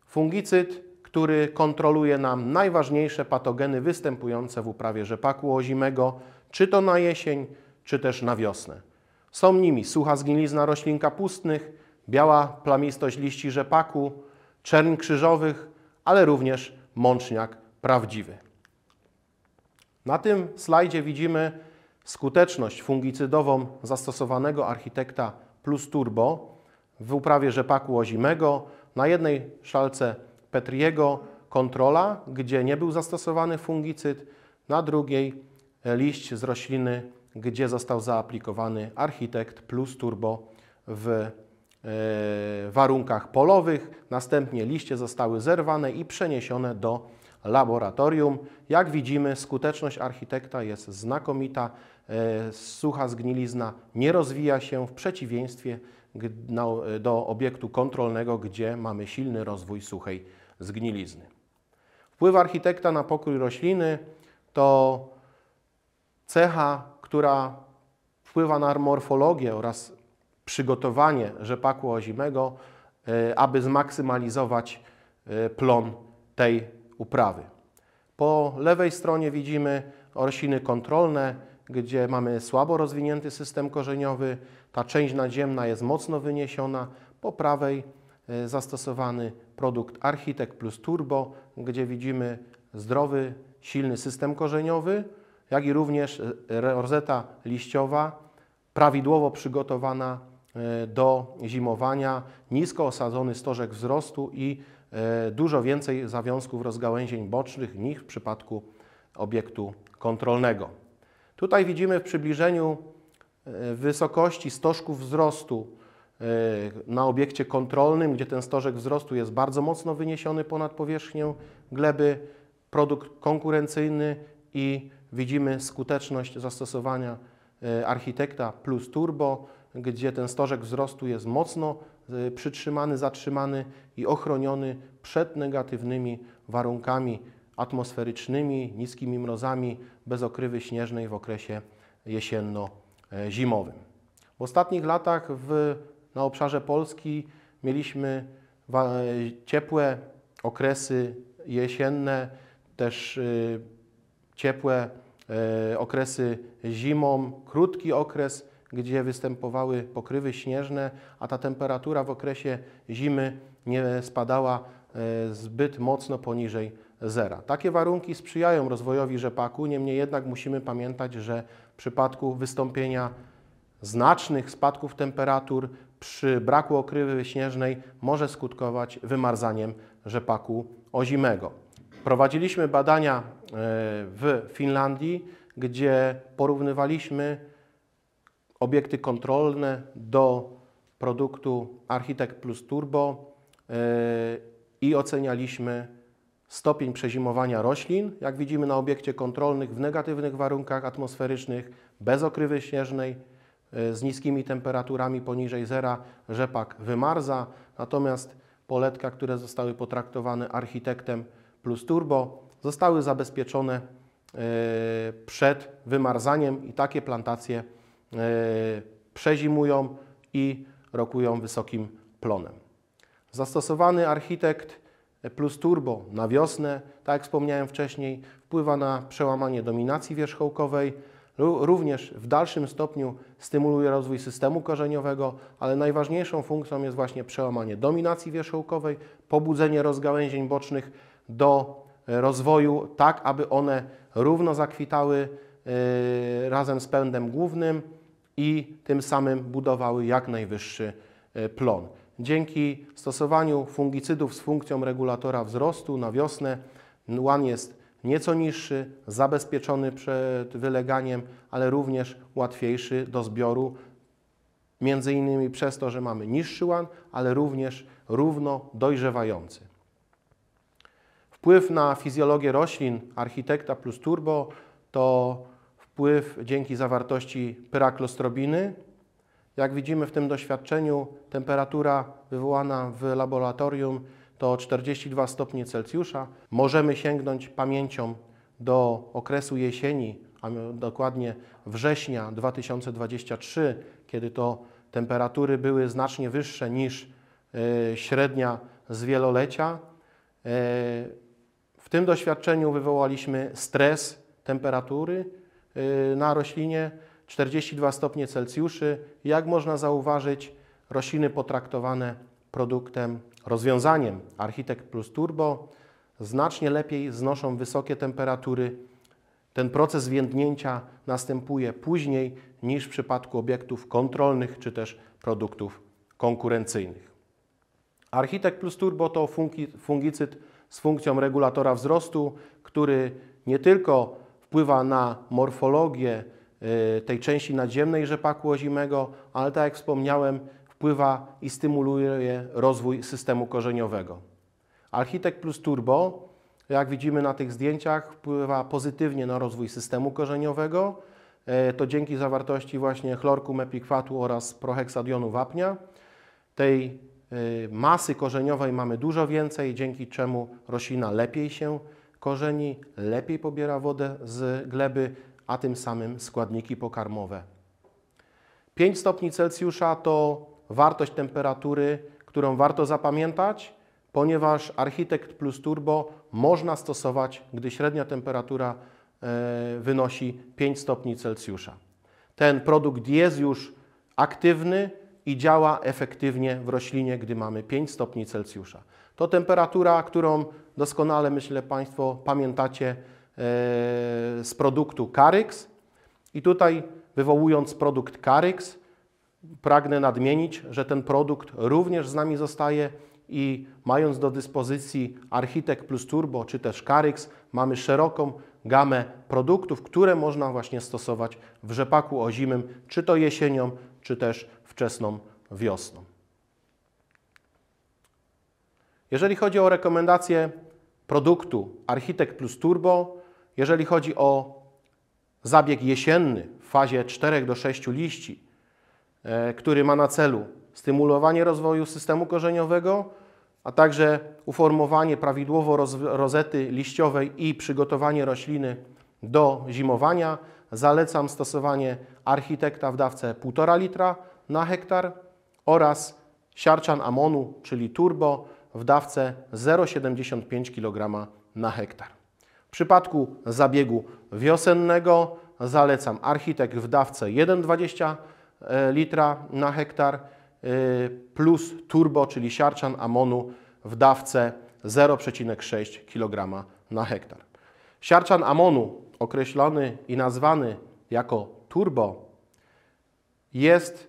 Fungicyd, który kontroluje nam najważniejsze patogeny występujące w uprawie rzepaku ozimego, czy to na jesień, czy też na wiosnę. Są nimi sucha zgnilizna roślin kapustnych, biała plamistość liści rzepaku, czerń krzyżowych, ale również mączniak prawdziwy. Na tym slajdzie widzimy Skuteczność fungicydową zastosowanego architekta plus turbo w uprawie rzepaku ozimego na jednej szalce Petriego kontrola, gdzie nie był zastosowany fungicyd, na drugiej liść z rośliny, gdzie został zaaplikowany architekt plus turbo w e, warunkach polowych. Następnie liście zostały zerwane i przeniesione do laboratorium. Jak widzimy, skuteczność architekta jest znakomita. E, sucha zgnilizna nie rozwija się w przeciwieństwie do obiektu kontrolnego, gdzie mamy silny rozwój suchej zgnilizny. Wpływ architekta na pokój rośliny to cecha, która wpływa na morfologię oraz przygotowanie rzepaku ozimego, e, aby zmaksymalizować e, plon tej uprawy. Po lewej stronie widzimy rośliny kontrolne, gdzie mamy słabo rozwinięty system korzeniowy, ta część nadziemna jest mocno wyniesiona, po prawej e, zastosowany produkt Architect plus Turbo, gdzie widzimy zdrowy, silny system korzeniowy, jak i również e, rozeta liściowa prawidłowo przygotowana e, do zimowania, nisko osadzony stożek wzrostu i E, dużo więcej zawiązków rozgałęzień bocznych niż w przypadku obiektu kontrolnego. Tutaj widzimy w przybliżeniu e, wysokości stożków wzrostu e, na obiekcie kontrolnym, gdzie ten stożek wzrostu jest bardzo mocno wyniesiony ponad powierzchnię gleby, produkt konkurencyjny i widzimy skuteczność zastosowania architekta plus turbo, gdzie ten stożek wzrostu jest mocno przytrzymany, zatrzymany i ochroniony przed negatywnymi warunkami atmosferycznymi, niskimi mrozami bez okrywy śnieżnej w okresie jesienno-zimowym. W ostatnich latach w, na obszarze Polski mieliśmy e, ciepłe okresy jesienne, też y, ciepłe e, okresy zimą, krótki okres, gdzie występowały pokrywy śnieżne, a ta temperatura w okresie zimy nie spadała e, zbyt mocno poniżej zera. Takie warunki sprzyjają rozwojowi rzepaku, niemniej jednak musimy pamiętać, że w przypadku wystąpienia znacznych spadków temperatur przy braku okrywy śnieżnej może skutkować wymarzaniem rzepaku ozimego. Prowadziliśmy badania e, w Finlandii, gdzie porównywaliśmy obiekty kontrolne do produktu Architect Plus Turbo E, i ocenialiśmy stopień przezimowania roślin, jak widzimy na obiekcie kontrolnych w negatywnych warunkach atmosferycznych, bez okrywy śnieżnej, e, z niskimi temperaturami poniżej zera rzepak wymarza, natomiast poletka, które zostały potraktowane architektem plus turbo, zostały zabezpieczone e, przed wymarzaniem i takie plantacje przezimują i rokują wysokim plonem. Zastosowany architekt plus turbo na wiosnę, tak jak wspomniałem wcześniej, wpływa na przełamanie dominacji wierzchołkowej, również w dalszym stopniu stymuluje rozwój systemu korzeniowego, ale najważniejszą funkcją jest właśnie przełamanie dominacji wierzchołkowej, pobudzenie rozgałęzień bocznych do rozwoju, tak aby one równo zakwitały y, razem z pędem głównym i tym samym budowały jak najwyższy y, plon. Dzięki stosowaniu fungicydów z funkcją regulatora wzrostu na wiosnę łan jest nieco niższy, zabezpieczony przed wyleganiem, ale również łatwiejszy do zbioru, między innymi przez to, że mamy niższy łan, ale również równo dojrzewający. Wpływ na fizjologię roślin Architekta plus Turbo to wpływ dzięki zawartości pyraklostrobiny, jak widzimy w tym doświadczeniu, temperatura wywołana w laboratorium to 42 stopnie Celsjusza. Możemy sięgnąć pamięcią do okresu jesieni, a dokładnie września 2023, kiedy to temperatury były znacznie wyższe niż e, średnia z wielolecia. E, w tym doświadczeniu wywołaliśmy stres temperatury e, na roślinie, 42 stopnie Celsjuszy, jak można zauważyć, rośliny potraktowane produktem, rozwiązaniem Architekt Plus Turbo znacznie lepiej znoszą wysokie temperatury. Ten proces więdnięcia następuje później niż w przypadku obiektów kontrolnych czy też produktów konkurencyjnych. Architekt Plus Turbo to fungicyd z funkcją regulatora wzrostu, który nie tylko wpływa na morfologię, Y, tej części nadziemnej rzepaku ozimego, ale tak jak wspomniałem, wpływa i stymuluje rozwój systemu korzeniowego. Architekt plus Turbo, jak widzimy na tych zdjęciach, wpływa pozytywnie na rozwój systemu korzeniowego. Y, to dzięki zawartości właśnie chlorku mepikwatu oraz proheksadionu wapnia. Tej y, masy korzeniowej mamy dużo więcej, dzięki czemu roślina lepiej się korzeni, lepiej pobiera wodę z gleby, a tym samym składniki pokarmowe. 5 stopni Celsjusza to wartość temperatury, którą warto zapamiętać, ponieważ Architekt plus Turbo można stosować, gdy średnia temperatura e, wynosi 5 stopni Celsjusza. Ten produkt jest już aktywny i działa efektywnie w roślinie, gdy mamy 5 stopni Celsjusza. To temperatura, którą doskonale, myślę, Państwo pamiętacie E, z produktu Karyx I tutaj wywołując produkt Karyx pragnę nadmienić, że ten produkt również z nami zostaje i mając do dyspozycji Architect plus Turbo czy też Karyx mamy szeroką gamę produktów, które można właśnie stosować w rzepaku ozimym, czy to jesienią, czy też wczesną wiosną. Jeżeli chodzi o rekomendacje produktu Architect plus Turbo, jeżeli chodzi o zabieg jesienny w fazie 4 do 6 liści, e, który ma na celu stymulowanie rozwoju systemu korzeniowego, a także uformowanie prawidłowo rozety liściowej i przygotowanie rośliny do zimowania, zalecam stosowanie architekta w dawce 1,5 litra na hektar oraz siarczan amonu, czyli turbo w dawce 0,75 kg na hektar. W przypadku zabiegu wiosennego zalecam architekt w dawce 1,20 e, litra na hektar e, plus turbo, czyli siarczan amonu w dawce 0,6 kg na hektar. Siarczan amonu określony i nazwany jako turbo jest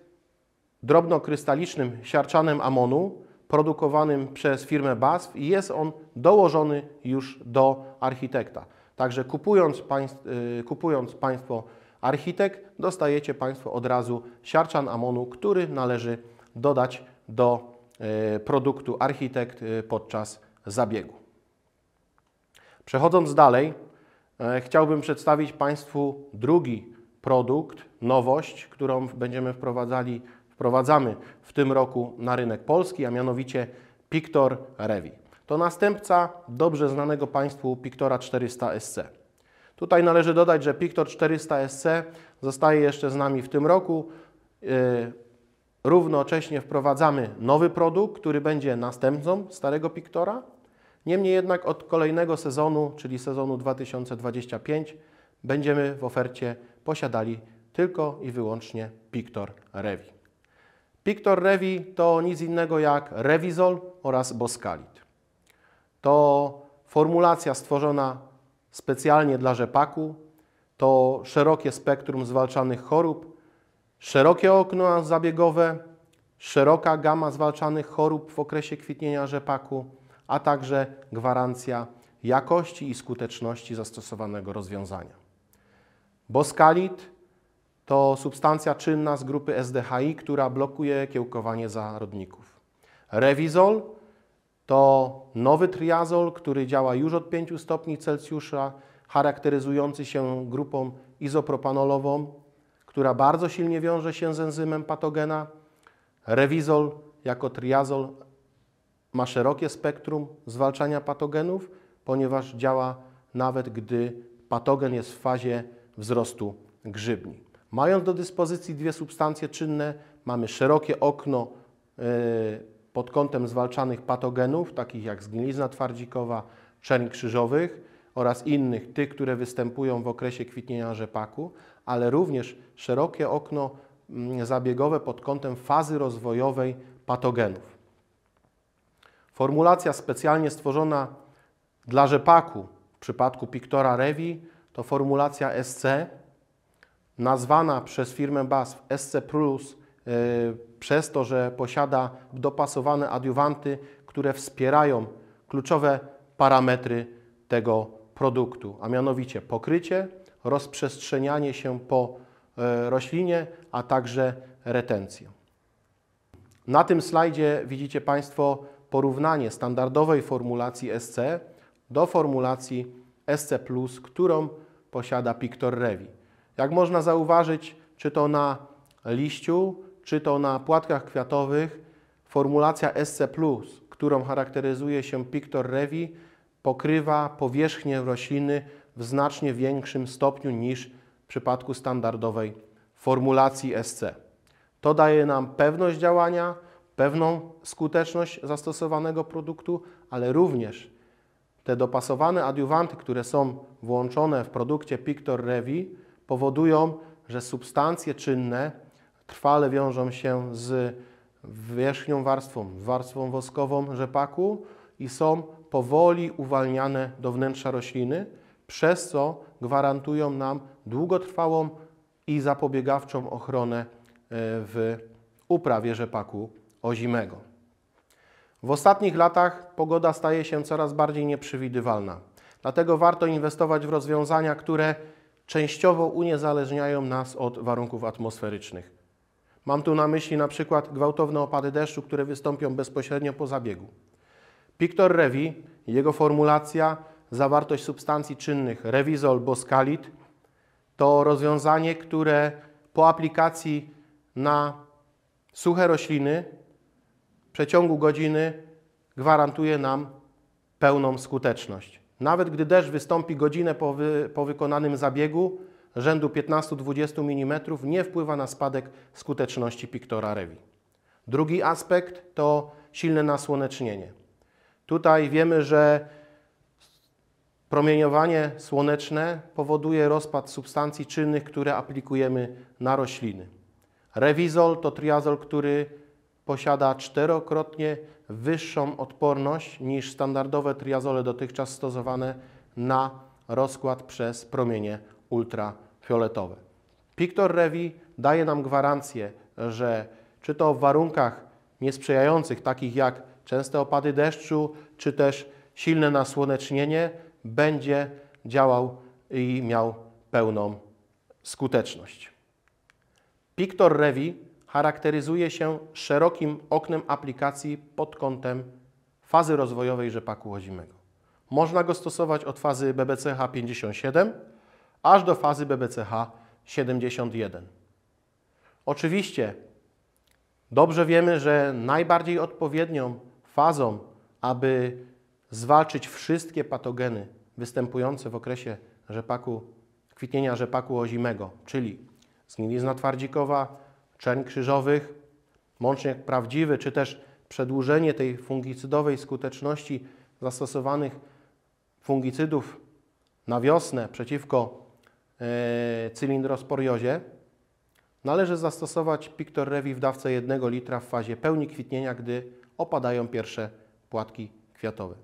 drobnokrystalicznym siarczanem amonu, produkowanym przez firmę BASF i jest on dołożony już do architekta. Także kupując, państw, y, kupując Państwo architekt, dostajecie Państwo od razu siarczan amonu, który należy dodać do y, produktu architekt y, podczas zabiegu. Przechodząc dalej, e, chciałbym przedstawić Państwu drugi produkt, nowość, którą będziemy wprowadzali wprowadzamy w tym roku na rynek polski, a mianowicie Pictor Revi. To następca dobrze znanego Państwu Pictora 400 SC. Tutaj należy dodać, że Pictor 400 SC zostaje jeszcze z nami w tym roku. E, równocześnie wprowadzamy nowy produkt, który będzie następcą starego Pictora. Niemniej jednak od kolejnego sezonu, czyli sezonu 2025, będziemy w ofercie posiadali tylko i wyłącznie Pictor Revi. Pictor Revi to nic innego jak rewizol oraz boskalit. To formulacja stworzona specjalnie dla rzepaku, to szerokie spektrum zwalczanych chorób, szerokie okno zabiegowe, szeroka gama zwalczanych chorób w okresie kwitnienia rzepaku, a także gwarancja jakości i skuteczności zastosowanego rozwiązania. Boskalit to substancja czynna z grupy SDHI, która blokuje kiełkowanie zarodników. Rewizol to nowy triazol, który działa już od 5 stopni Celsjusza, charakteryzujący się grupą izopropanolową, która bardzo silnie wiąże się z enzymem patogena. Rewizol jako triazol ma szerokie spektrum zwalczania patogenów, ponieważ działa nawet gdy patogen jest w fazie wzrostu grzybni. Mając do dyspozycji dwie substancje czynne, mamy szerokie okno e, pod kątem zwalczanych patogenów, takich jak zgnilizna twardzikowa, czerń krzyżowych oraz innych, tych, które występują w okresie kwitnienia rzepaku, ale również szerokie okno mm, zabiegowe pod kątem fazy rozwojowej patogenów. Formulacja specjalnie stworzona dla rzepaku w przypadku Pictora revi to formulacja SC, nazwana przez firmę BASF SC Plus e, przez to, że posiada dopasowane adiuwanty, które wspierają kluczowe parametry tego produktu, a mianowicie pokrycie, rozprzestrzenianie się po e, roślinie, a także retencję. Na tym slajdzie widzicie Państwo porównanie standardowej formulacji SC do formulacji SC+, którą posiada Pictor Revi. Jak można zauważyć, czy to na liściu, czy to na płatkach kwiatowych, formulacja SC+, którą charakteryzuje się Pictor Revi, pokrywa powierzchnię rośliny w znacznie większym stopniu niż w przypadku standardowej formulacji SC. To daje nam pewność działania, pewną skuteczność zastosowanego produktu, ale również te dopasowane adiuwanty, które są włączone w produkcie Pictor Revi, powodują, że substancje czynne trwale wiążą się z wierzchnią warstwą, warstwą woskową rzepaku i są powoli uwalniane do wnętrza rośliny, przez co gwarantują nam długotrwałą i zapobiegawczą ochronę e, w uprawie rzepaku ozimego. W ostatnich latach pogoda staje się coraz bardziej nieprzewidywalna. Dlatego warto inwestować w rozwiązania, które częściowo uniezależniają nas od warunków atmosferycznych. Mam tu na myśli na przykład gwałtowne opady deszczu, które wystąpią bezpośrednio po zabiegu. Piktor Revi, jego formulacja, zawartość substancji czynnych Revizol Boskalit to rozwiązanie, które po aplikacji na suche rośliny w przeciągu godziny gwarantuje nam pełną skuteczność. Nawet gdy deszcz wystąpi godzinę po, wy, po wykonanym zabiegu, rzędu 15-20 mm nie wpływa na spadek skuteczności piktora rewi. Drugi aspekt to silne nasłonecznienie. Tutaj wiemy, że promieniowanie słoneczne powoduje rozpad substancji czynnych, które aplikujemy na rośliny. Rewizol to triazol, który posiada czterokrotnie wyższą odporność niż standardowe triazole dotychczas stosowane na rozkład przez promienie ultrafioletowe. Pictor Revi daje nam gwarancję, że czy to w warunkach niesprzyjających, takich jak częste opady deszczu, czy też silne nasłonecznienie, będzie działał i miał pełną skuteczność. Pictor Revi charakteryzuje się szerokim oknem aplikacji pod kątem fazy rozwojowej rzepaku łodzimego. Można go stosować od fazy BBCH 57 aż do fazy BBCH 71. Oczywiście dobrze wiemy, że najbardziej odpowiednią fazą, aby zwalczyć wszystkie patogeny występujące w okresie rzepaku, kwitnienia rzepaku ozimego, czyli zgnilizna twardzikowa, czerń krzyżowych, mączniak prawdziwy, czy też przedłużenie tej fungicydowej skuteczności zastosowanych fungicydów na wiosnę przeciwko e, cylindrosporiozie, należy zastosować Pictor Revi w dawce 1 litra w fazie pełni kwitnienia, gdy opadają pierwsze płatki kwiatowe.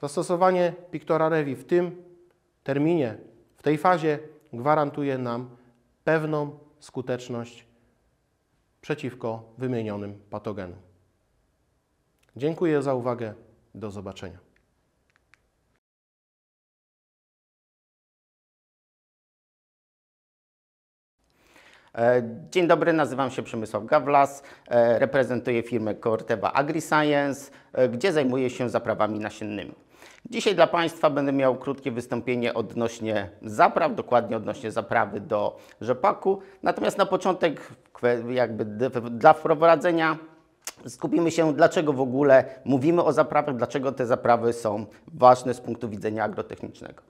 Zastosowanie Pictora Revi w tym terminie, w tej fazie gwarantuje nam pewną skuteczność przeciwko wymienionym patogenom. Dziękuję za uwagę. Do zobaczenia. E, dzień dobry, nazywam się Przemysław Gawlas, e, reprezentuję firmę Corteva AgriScience, e, gdzie zajmuję się zaprawami nasiennymi. Dzisiaj dla Państwa będę miał krótkie wystąpienie odnośnie zapraw, dokładnie odnośnie zaprawy do rzepaku. Natomiast na początek, jakby dla wprowadzenia, skupimy się, dlaczego w ogóle mówimy o zaprawach, dlaczego te zaprawy są ważne z punktu widzenia agrotechnicznego.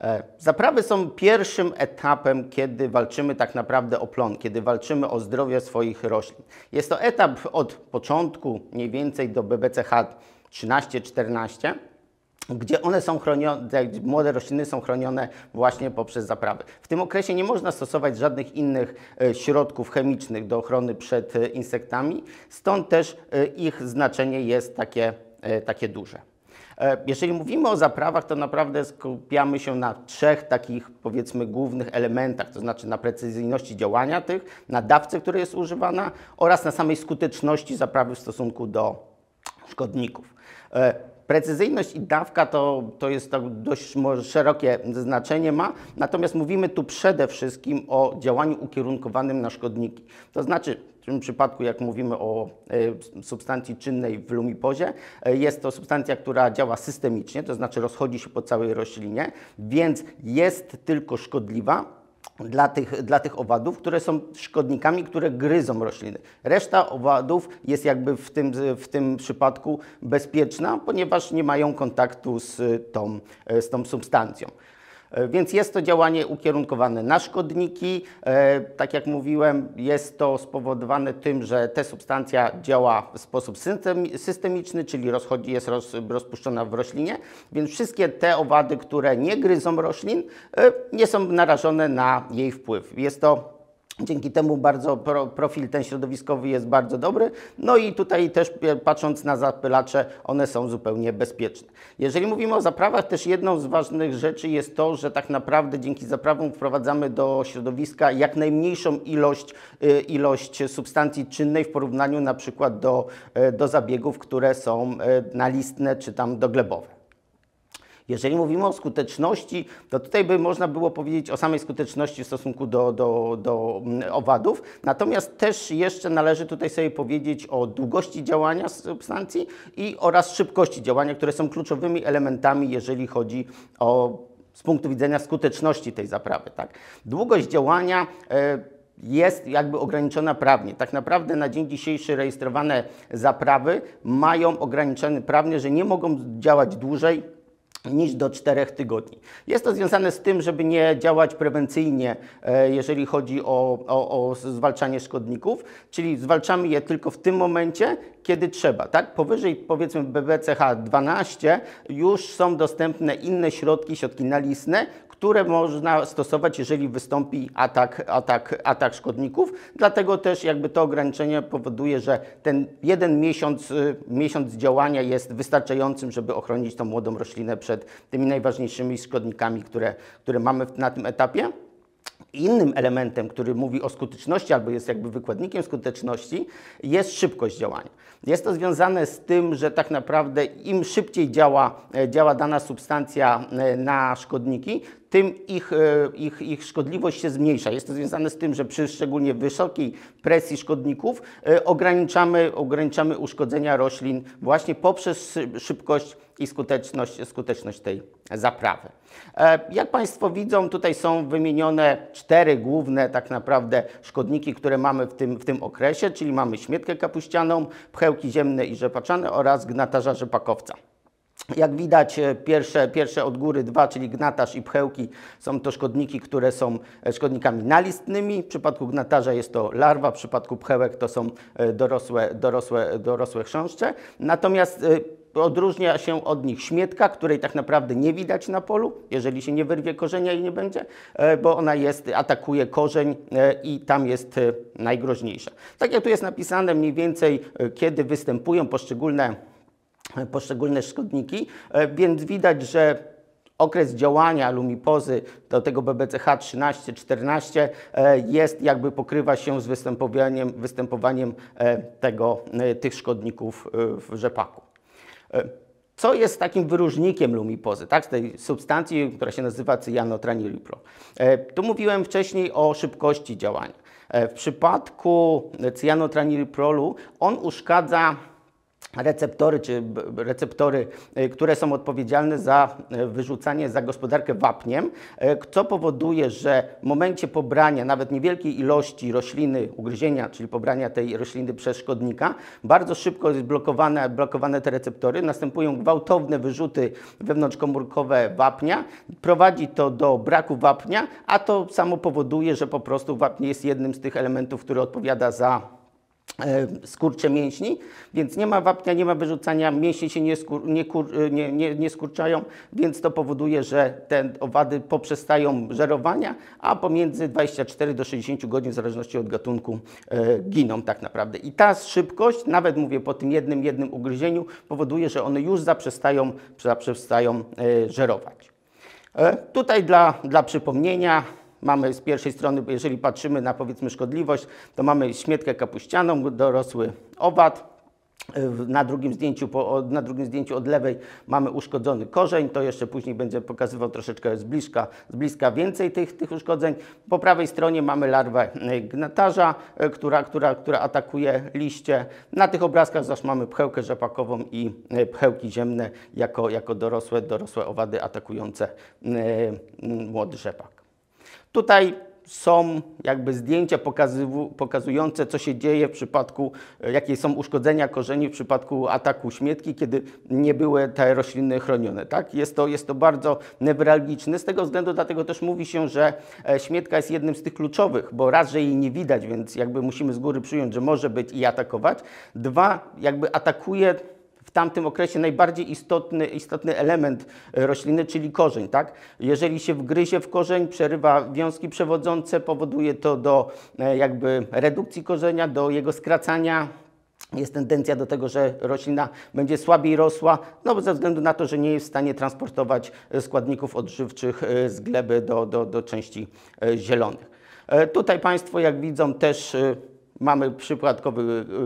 E, zaprawy są pierwszym etapem, kiedy walczymy tak naprawdę o plon, kiedy walczymy o zdrowie swoich roślin. Jest to etap od początku mniej więcej do BBCH 13-14 gdzie one są chronione, młode rośliny są chronione właśnie poprzez zaprawy. W tym okresie nie można stosować żadnych innych e, środków chemicznych do ochrony przed e, insektami, stąd też e, ich znaczenie jest takie, takie duże. Jeżeli mówimy o zaprawach, to naprawdę skupiamy się na trzech takich, powiedzmy, głównych elementach, to znaczy na precyzyjności działania tych, na dawce, która jest używana oraz na samej skuteczności zaprawy w stosunku do szkodników. Precyzyjność i dawka to, to jest to dość szerokie znaczenie ma, natomiast mówimy tu przede wszystkim o działaniu ukierunkowanym na szkodniki. To znaczy w tym przypadku, jak mówimy o e, substancji czynnej w lumipozie, e, jest to substancja, która działa systemicznie, to znaczy rozchodzi się po całej roślinie, więc jest tylko szkodliwa, dla tych, dla tych owadów, które są szkodnikami, które gryzą rośliny. Reszta owadów jest jakby w tym, w tym przypadku bezpieczna, ponieważ nie mają kontaktu z tą, z tą substancją. E, więc jest to działanie ukierunkowane na szkodniki. E, tak jak mówiłem, jest to spowodowane tym, że ta substancja działa w sposób systemiczny, czyli rozchodzi, jest roz, rozpuszczona w roślinie, więc wszystkie te owady, które nie gryzą roślin, e, nie są narażone na jej wpływ. Jest to Dzięki temu bardzo pro, profil ten środowiskowy jest bardzo dobry. No i tutaj też e, patrząc na zapylacze, one są zupełnie bezpieczne. Jeżeli mówimy o zaprawach, też jedną z ważnych rzeczy jest to, że tak naprawdę dzięki zaprawom wprowadzamy do środowiska jak najmniejszą ilość, e, ilość substancji czynnej w porównaniu na przykład do, e, do zabiegów, które są nalistne czy tam doglebowe. Jeżeli mówimy o skuteczności, to tutaj by można było powiedzieć o samej skuteczności w stosunku do, do, do mm, owadów. Natomiast też jeszcze należy tutaj sobie powiedzieć o długości działania substancji i oraz szybkości działania, które są kluczowymi elementami, jeżeli chodzi o z punktu widzenia skuteczności tej zaprawy. Tak? Długość działania e, jest jakby ograniczona prawnie. Tak naprawdę na dzień dzisiejszy rejestrowane zaprawy mają ograniczony prawnie, że nie mogą działać dłużej niż do czterech tygodni. Jest to związane z tym, żeby nie działać prewencyjnie, e, jeżeli chodzi o, o, o, zwalczanie szkodników, czyli zwalczamy je tylko w tym momencie, kiedy trzeba. Tak? Powyżej powiedzmy BBCH 12 już są dostępne inne środki, środki nalisne, które można stosować, jeżeli wystąpi atak, atak, atak szkodników. Dlatego też jakby to ograniczenie powoduje, że ten jeden miesiąc, y, miesiąc działania jest wystarczającym, żeby ochronić tą młodą roślinę przed tymi najważniejszymi szkodnikami, które, które mamy na tym etapie. Innym elementem, który mówi o skuteczności albo jest jakby wykładnikiem skuteczności, jest szybkość działania. Jest to związane z tym, że tak naprawdę im szybciej działa, e, działa dana substancja e, na szkodniki, tym ich, e, ich, ich szkodliwość się zmniejsza. Jest to związane z tym, że przy szczególnie wysokiej presji szkodników e, ograniczamy, ograniczamy uszkodzenia roślin właśnie poprzez szybkość i skuteczność, skuteczność tej zaprawy. E, jak Państwo widzą, tutaj są wymienione cztery główne tak naprawdę szkodniki, które mamy w tym, w tym okresie, czyli mamy śmietkę kapuścianą, pchełki ziemne i rzepaczane oraz gnatarza rzepakowca. Jak widać, e, pierwsze, pierwsze od góry dwa, czyli gnatarz i pchełki, są to szkodniki, które są e, szkodnikami nalistnymi. W przypadku gnatarza jest to larwa, w przypadku pchełek to są e, dorosłe, dorosłe, dorosłe chrząszcze. Natomiast odróżnia się od nich śmietka, której tak naprawdę nie widać na polu, jeżeli się nie wyrwie korzenia i nie będzie, bo ona jest, atakuje korzeń i tam jest najgroźniejsza. Tak jak tu jest napisane mniej więcej, kiedy występują poszczególne poszczególne szkodniki, e, więc widać, że okres działania lumipozy do tego BBCH 13-14 e, jest jakby pokrywa się z występowaniem, występowaniem e, tego, tych szkodników w rzepaku. Co jest takim wyróżnikiem lumipozy, tak, z tej substancji, która się nazywa cyjanotranilipro? Tu mówiłem wcześniej o szybkości działania. W przypadku cyjanotraniliprolu on uszkadza receptory, czy receptory, y, które są odpowiedzialne za y, wyrzucanie, za gospodarkę wapniem, y, co powoduje, że w momencie pobrania nawet niewielkiej ilości rośliny, ugryzienia, czyli pobrania tej rośliny przez szkodnika, bardzo szybko jest blokowane, blokowane te receptory, następują gwałtowne wyrzuty wewnątrzkomórkowe wapnia, prowadzi to do braku wapnia, a to samo powoduje, że po prostu wapnie jest jednym z tych elementów, który odpowiada za E, skurcze mięśni, więc nie ma wapnia, nie ma wyrzucania, mięśnie się nie, skur, nie, kur, e, nie, nie, nie skurczają, więc to powoduje, że te owady poprzestają żerowania, a pomiędzy 24 do 60 godzin w zależności od gatunku e, giną tak naprawdę. I ta szybkość, nawet mówię po tym jednym, jednym ugryzieniu, powoduje, że one już zaprzestają, zaprzestają e, żerować. E, tutaj dla, dla przypomnienia Mamy z pierwszej strony, jeżeli patrzymy na powiedzmy szkodliwość, to mamy śmietkę kapuścianą, dorosły owad, na drugim, zdjęciu, na drugim zdjęciu od lewej mamy uszkodzony korzeń, to jeszcze później będzie pokazywał troszeczkę z bliska, z bliska więcej tych, tych uszkodzeń. Po prawej stronie mamy larwę e, gnatarza, e, która, która, która atakuje liście. Na tych obrazkach zaś mamy pchełkę rzepakową i e, pchełki ziemne jako, jako dorosłe, dorosłe owady atakujące młody rzepak. Tutaj są jakby zdjęcia pokazujące, co się dzieje w przypadku, e, jakie są uszkodzenia korzeni w przypadku ataku śmietki, kiedy nie były te rośliny chronione. Tak? Jest, to, jest to bardzo newralgiczne. Z tego względu dlatego też mówi się, że e, śmietka jest jednym z tych kluczowych, bo raz, że jej nie widać, więc jakby musimy z góry przyjąć, że może być i atakować. Dwa, jakby atakuje tamtym okresie najbardziej istotny, istotny element e, rośliny, czyli korzeń. Tak? Jeżeli się wgryzie w korzeń, przerywa wiązki przewodzące, powoduje to do e, jakby redukcji korzenia, do jego skracania jest tendencja do tego, że roślina będzie słabiej rosła, no bo ze względu na to, że nie jest w stanie transportować e, składników odżywczych z gleby do, do, do części zielonych. Tutaj Państwo, jak widzą, też Mamy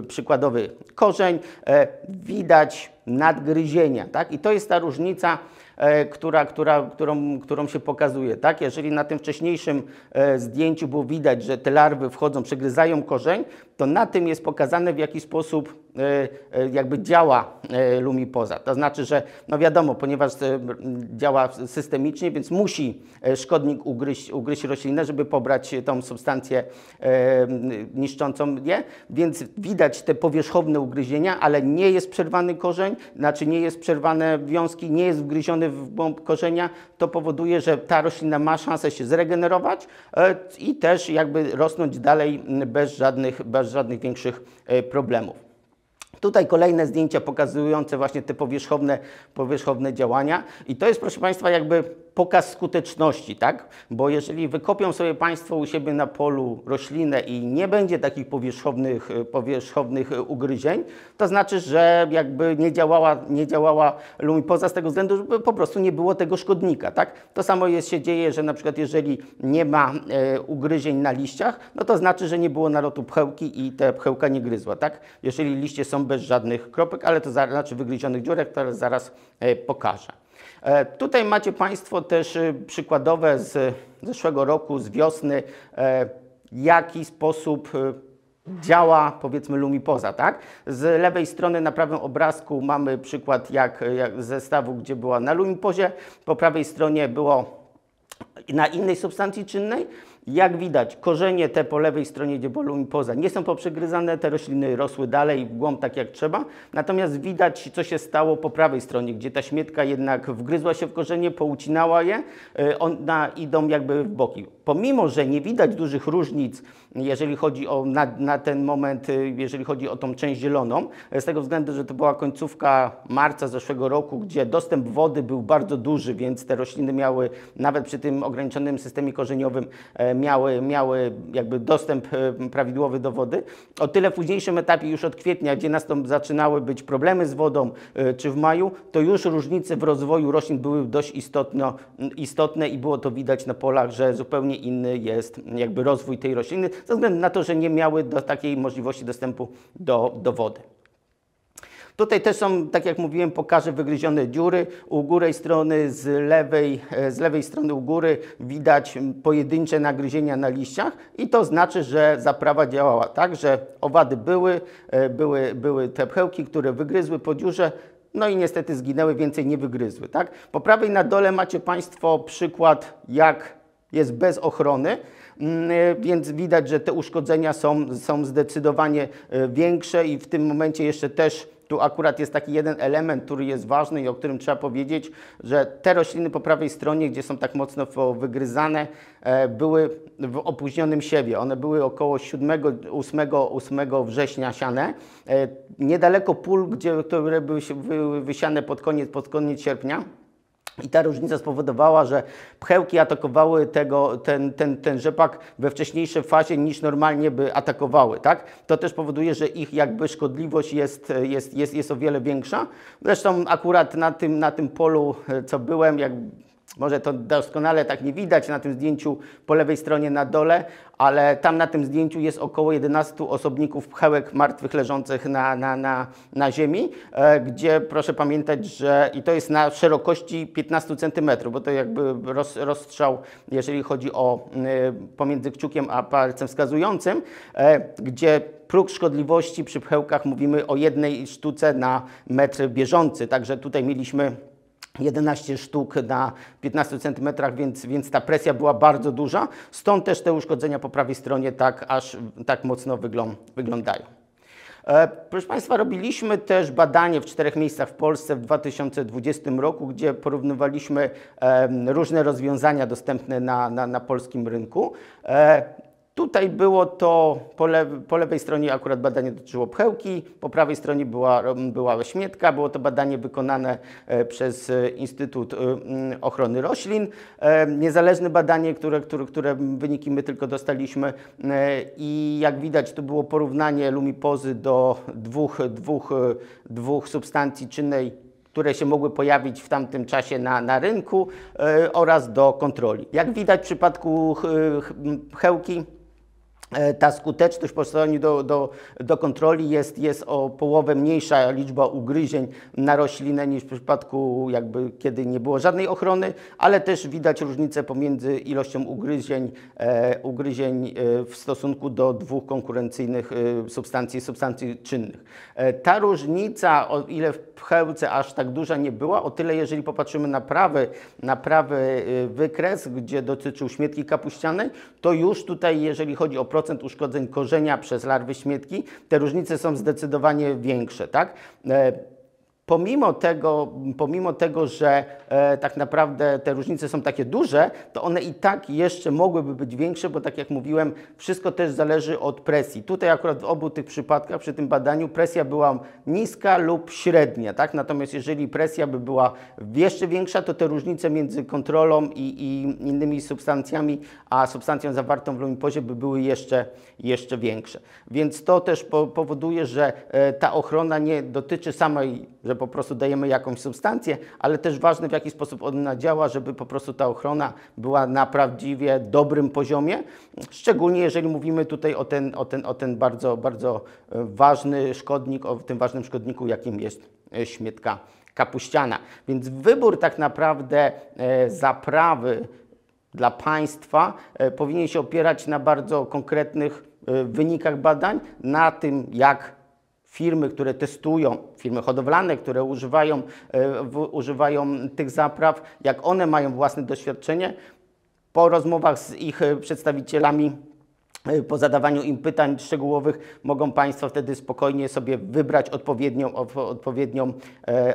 y, przykładowy korzeń, e, widać nadgryzienia, tak? I to jest ta różnica, e, która, która, którą, którą się pokazuje, tak? Jeżeli na tym wcześniejszym e, zdjęciu było widać, że te larwy wchodzą, przegryzają korzeń, to na tym jest pokazane, w jaki sposób E, e, jakby działa e, Lumi Poza. To znaczy, że no wiadomo, ponieważ działa systemicznie, więc musi szkodnik ugryźć, ugryźć roślinę, żeby pobrać tą substancję niszczącą je, więc widać te powierzchowne ugryzienia, ale nie jest przerwany korzeń, znaczy nie jest przerwane wiązki, nie jest wgryziony w głąb korzenia, to powoduje, że ta roślina ma szansę się zregenerować i też jakby rosnąć dalej bez żadnych, bez żadnych większych problemów. Tutaj kolejne zdjęcia pokazujące właśnie te powierzchowne, powierzchowne działania i to jest proszę Państwa jakby pokaz skuteczności, tak? Bo jeżeli wykopią sobie Państwo u siebie na polu roślinę i nie będzie takich powierzchownych, e, powierzchownych e, ugryzień, to znaczy, że jakby nie działała, nie działała lumipoza z tego względu, żeby po prostu nie było tego szkodnika, tak? To samo jest, się dzieje, że na przykład jeżeli nie ma e, ugryzień na liściach, no to znaczy, że nie było narotu pchełki i te pchełka nie gryzła, tak? Jeżeli liście są bez żadnych kropek, ale to znaczy wygryzionych dziurek, które zaraz e, pokażę. E, tutaj macie Państwo też e, przykładowe z zeszłego roku, z wiosny, jaki sposób działa powiedzmy lumipoza, tak? Z lewej strony na prawym obrazku mamy przykład jak, jak zestawu, gdzie była na lumipozie, po prawej stronie było na innej substancji czynnej, jak widać, korzenie te po lewej stronie gdzie poza, nie są poprzegryzane, te rośliny rosły dalej w głąb tak jak trzeba. Natomiast widać, co się stało po prawej stronie, gdzie ta śmietka jednak wgryzła się w korzenie, poucinała je, e, ona idą jakby w boki. Pomimo, że nie widać dużych różnic, jeżeli chodzi o na, na ten moment, e, jeżeli chodzi o tą część zieloną, e, z tego względu, że to była końcówka marca zeszłego roku, gdzie dostęp wody był bardzo duży, więc te rośliny miały nawet przy tym ograniczonym systemie korzeniowym miały, miały jakby dostęp e, prawidłowy do wody. O tyle w późniejszym etapie, już od kwietnia, gdzie nastąp zaczynały być problemy z wodą, e, czy w maju, to już różnice w rozwoju roślin były dość istotno, istotne i było to widać na polach, że zupełnie inny jest jakby rozwój tej rośliny, ze względu na to, że nie miały do takiej możliwości dostępu do, do wody. Tutaj też są, tak jak mówiłem, pokażę wygryzione dziury. U góry strony, z lewej, e, z lewej strony u góry widać pojedyncze nagryzienia na liściach i to znaczy, że zaprawa działała tak, że owady były, e, były, były te pchełki, które wygryzły po dziurze, no i niestety zginęły, więcej nie wygryzły. Tak? Po prawej na dole macie Państwo przykład, jak jest bez ochrony. Mm, e, więc widać, że te uszkodzenia są, są zdecydowanie e, większe i w tym momencie jeszcze też tu akurat jest taki jeden element, który jest ważny i o którym trzeba powiedzieć, że te rośliny po prawej stronie, gdzie są tak mocno wygryzane, e, były w opóźnionym siewie. One były około 7, 8, 8 września siane. niedaleko pól, gdzie, które były wysiane pod koniec, pod koniec sierpnia, i ta różnica spowodowała, że pchełki atakowały tego, ten, ten, ten rzepak we wcześniejszej fazie niż normalnie by atakowały. Tak? To też powoduje, że ich jakby szkodliwość jest, jest, jest, jest o wiele większa. Zresztą akurat na tym, na tym polu, co byłem, jak może to doskonale tak nie widać na tym zdjęciu po lewej stronie na dole, ale tam na tym zdjęciu jest około 11 osobników pchełek martwych leżących na, na, na, na ziemi, e, gdzie proszę pamiętać, że i to jest na szerokości 15 cm, bo to jakby roz, rozstrzał, jeżeli chodzi o y, pomiędzy kciukiem a palcem wskazującym, e, gdzie próg szkodliwości przy pchełkach mówimy o jednej sztuce na metr bieżący. Także tutaj mieliśmy 11 sztuk na 15 cm, więc, więc ta presja była bardzo duża. Stąd też te uszkodzenia po prawej stronie tak aż tak mocno wyglą, wyglądają. E, proszę Państwa, robiliśmy też badanie w czterech miejscach w Polsce w 2020 roku, gdzie porównywaliśmy e, różne rozwiązania dostępne na, na, na polskim rynku. E, Tutaj było to, po, lewej, po lewej stronie akurat badanie dotyczyło pchełki, po prawej stronie była, była śmietka. Było to badanie wykonane e, przez e, Instytut e, mm, Ochrony Roślin. Niezależne badanie, które, które, które wyniki my tylko dostaliśmy i jak widać to było porównanie lumipozy do dwóch, dwóch, dwóch substancji czynnej które się mogły pojawić w tamtym czasie na, na rynku oraz do kontroli. Jak widać w przypadku yy, E, ta skuteczność po stosunku do, do, do kontroli jest, jest o połowę mniejsza liczba ugryzień na roślinę niż w przypadku, jakby, kiedy nie było żadnej ochrony, ale też widać różnicę pomiędzy ilością ugryzień, e, ugryzień e, w stosunku do dwóch konkurencyjnych e, substancji, substancji czynnych. E, ta różnica, o ile w w Chełce aż tak duża nie była. O tyle, jeżeli popatrzymy na prawy, na prawy y, wykres, gdzie dotyczył śmietki kapuścianej, to już tutaj, jeżeli chodzi o procent uszkodzeń korzenia przez larwy śmietki, te różnice są zdecydowanie większe. Tak? E, pomimo tego, pomimo tego że e, tak naprawdę te różnice są takie duże, to one i tak jeszcze mogłyby być większe, bo tak jak mówiłem, wszystko też zależy od presji. Tutaj akurat w obu tych przypadkach przy tym badaniu presja była niska lub średnia, tak? Natomiast jeżeli presja by była jeszcze większa, to te różnice między kontrolą i, i innymi substancjami, a substancją zawartą w lumimpozie by były jeszcze, jeszcze większe. Więc to też po, powoduje, że e, ta ochrona nie dotyczy samej, że po prostu dajemy jakąś substancję, ale też ważne w jaki sposób ona działa, żeby po prostu ta ochrona była na prawdziwie dobrym poziomie, szczególnie jeżeli mówimy tutaj o ten, o ten, o ten bardzo, bardzo e, ważny szkodnik, o tym ważnym szkodniku, jakim jest e, śmietka kapuściana. Więc wybór tak naprawdę e, zaprawy dla państwa powinien się opierać na bardzo konkretnych wynikach badań, na tym jak firmy, które testują, firmy hodowlane, które używają, e, w, używają tych zapraw, jak one mają własne doświadczenie, po rozmowach z ich e, przedstawicielami e, po zadawaniu im pytań szczegółowych mogą Państwo wtedy spokojnie sobie wybrać odpowiednią, odpowiednią,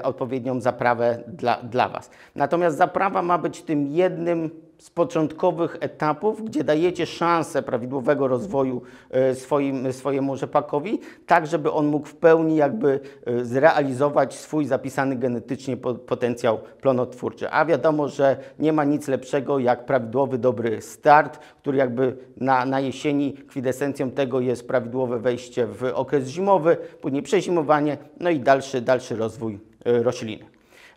odpowiednią zaprawę dla, dla Was. Natomiast zaprawa ma być tym jednym z początkowych etapów, gdzie dajecie szansę prawidłowego rozwoju e, swoim, swojemu rzepakowi, tak żeby on mógł w pełni jakby e, zrealizować swój zapisany genetycznie potencjał plonotwórczy. A wiadomo, że nie ma nic lepszego jak prawidłowy, dobry start, który jakby na, na jesieni kwidesencją tego jest prawidłowe wejście w okres zimowy, później przezimowanie, no i dalszy, dalszy rozwój e, rośliny.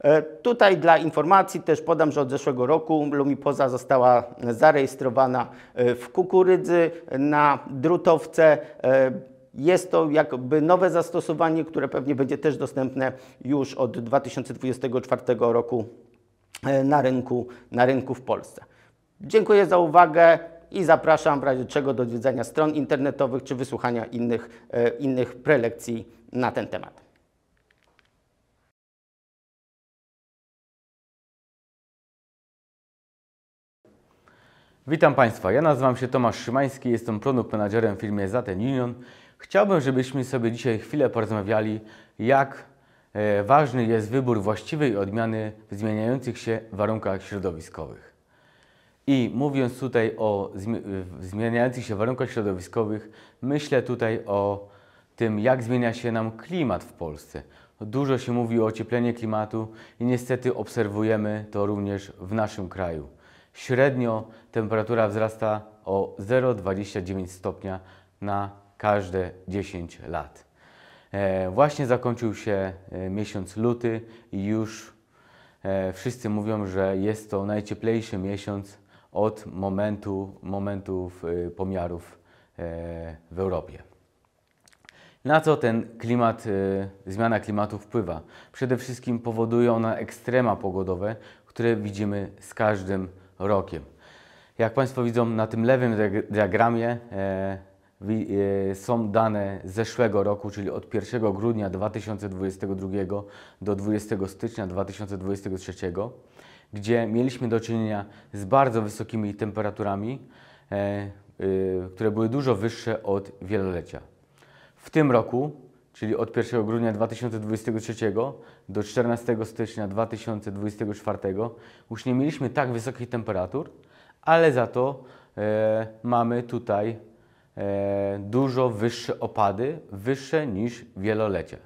E, tutaj dla informacji też podam, że od zeszłego roku lumipoza została zarejestrowana e, w kukurydzy, na drutowce. E, jest to jakby nowe zastosowanie, które pewnie będzie też dostępne już od 2024 roku na rynku, na rynku w Polsce. Dziękuję za uwagę i zapraszam w razie czego do odwiedzania stron internetowych czy wysłuchania innych, innych prelekcji na ten temat. Witam Państwa, ja nazywam się Tomasz Szymański, jestem product managerem w firmie Zaten Union. Chciałbym, żebyśmy sobie dzisiaj chwilę porozmawiali, jak e, ważny jest wybór właściwej odmiany w zmieniających się warunkach środowiskowych. I mówiąc tutaj o zmieniających się warunkach środowiskowych, myślę tutaj o tym, jak zmienia się nam klimat w Polsce. Dużo się mówi o ociepleniu klimatu i niestety obserwujemy to również w naszym kraju. Średnio temperatura wzrasta o 0,29 stopnia na każde 10 lat. E, właśnie zakończył się e, miesiąc luty i już e, wszyscy mówią, że jest to najcieplejszy miesiąc od momentu, momentów pomiarów w Europie. Na co ten klimat, zmiana klimatu wpływa? Przede wszystkim powoduje ona ekstrema pogodowe, które widzimy z każdym rokiem. Jak Państwo widzą na tym lewym diagramie e, e, są dane z zeszłego roku, czyli od 1 grudnia 2022 do 20 stycznia 2023, gdzie mieliśmy do czynienia z bardzo wysokimi temperaturami, e, które były dużo wyższe od wielolecia. W tym roku czyli od 1 grudnia 2023 do 14 stycznia 2024 już nie mieliśmy tak wysokich temperatur, ale za to e, mamy tutaj e, dużo wyższe opady, wyższe niż wielolecie.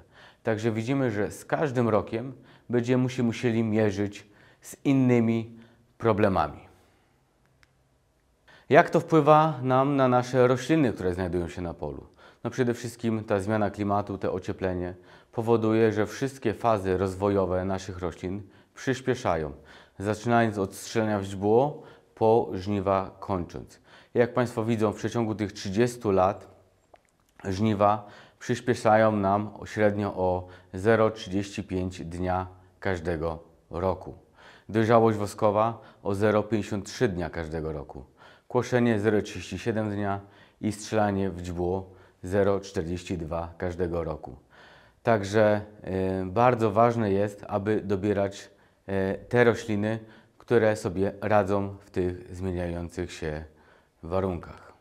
Także widzimy, że z każdym rokiem będziemy się musieli mierzyć z innymi problemami. Jak to wpływa nam na nasze rośliny, które znajdują się na polu? No przede wszystkim ta zmiana klimatu, te ocieplenie powoduje, że wszystkie fazy rozwojowe naszych roślin przyspieszają, zaczynając od strzelania w źdźbło po żniwa kończąc. Jak Państwo widzą, w przeciągu tych 30 lat żniwa przyspieszają nam średnio o 0,35 dnia każdego roku. Dojrzałość woskowa o 0,53 dnia każdego roku. Kłoszenie 0,37 dnia i strzelanie w dźbło 0,42 każdego roku. Także y, bardzo ważne jest, aby dobierać y, te rośliny, które sobie radzą w tych zmieniających się warunkach.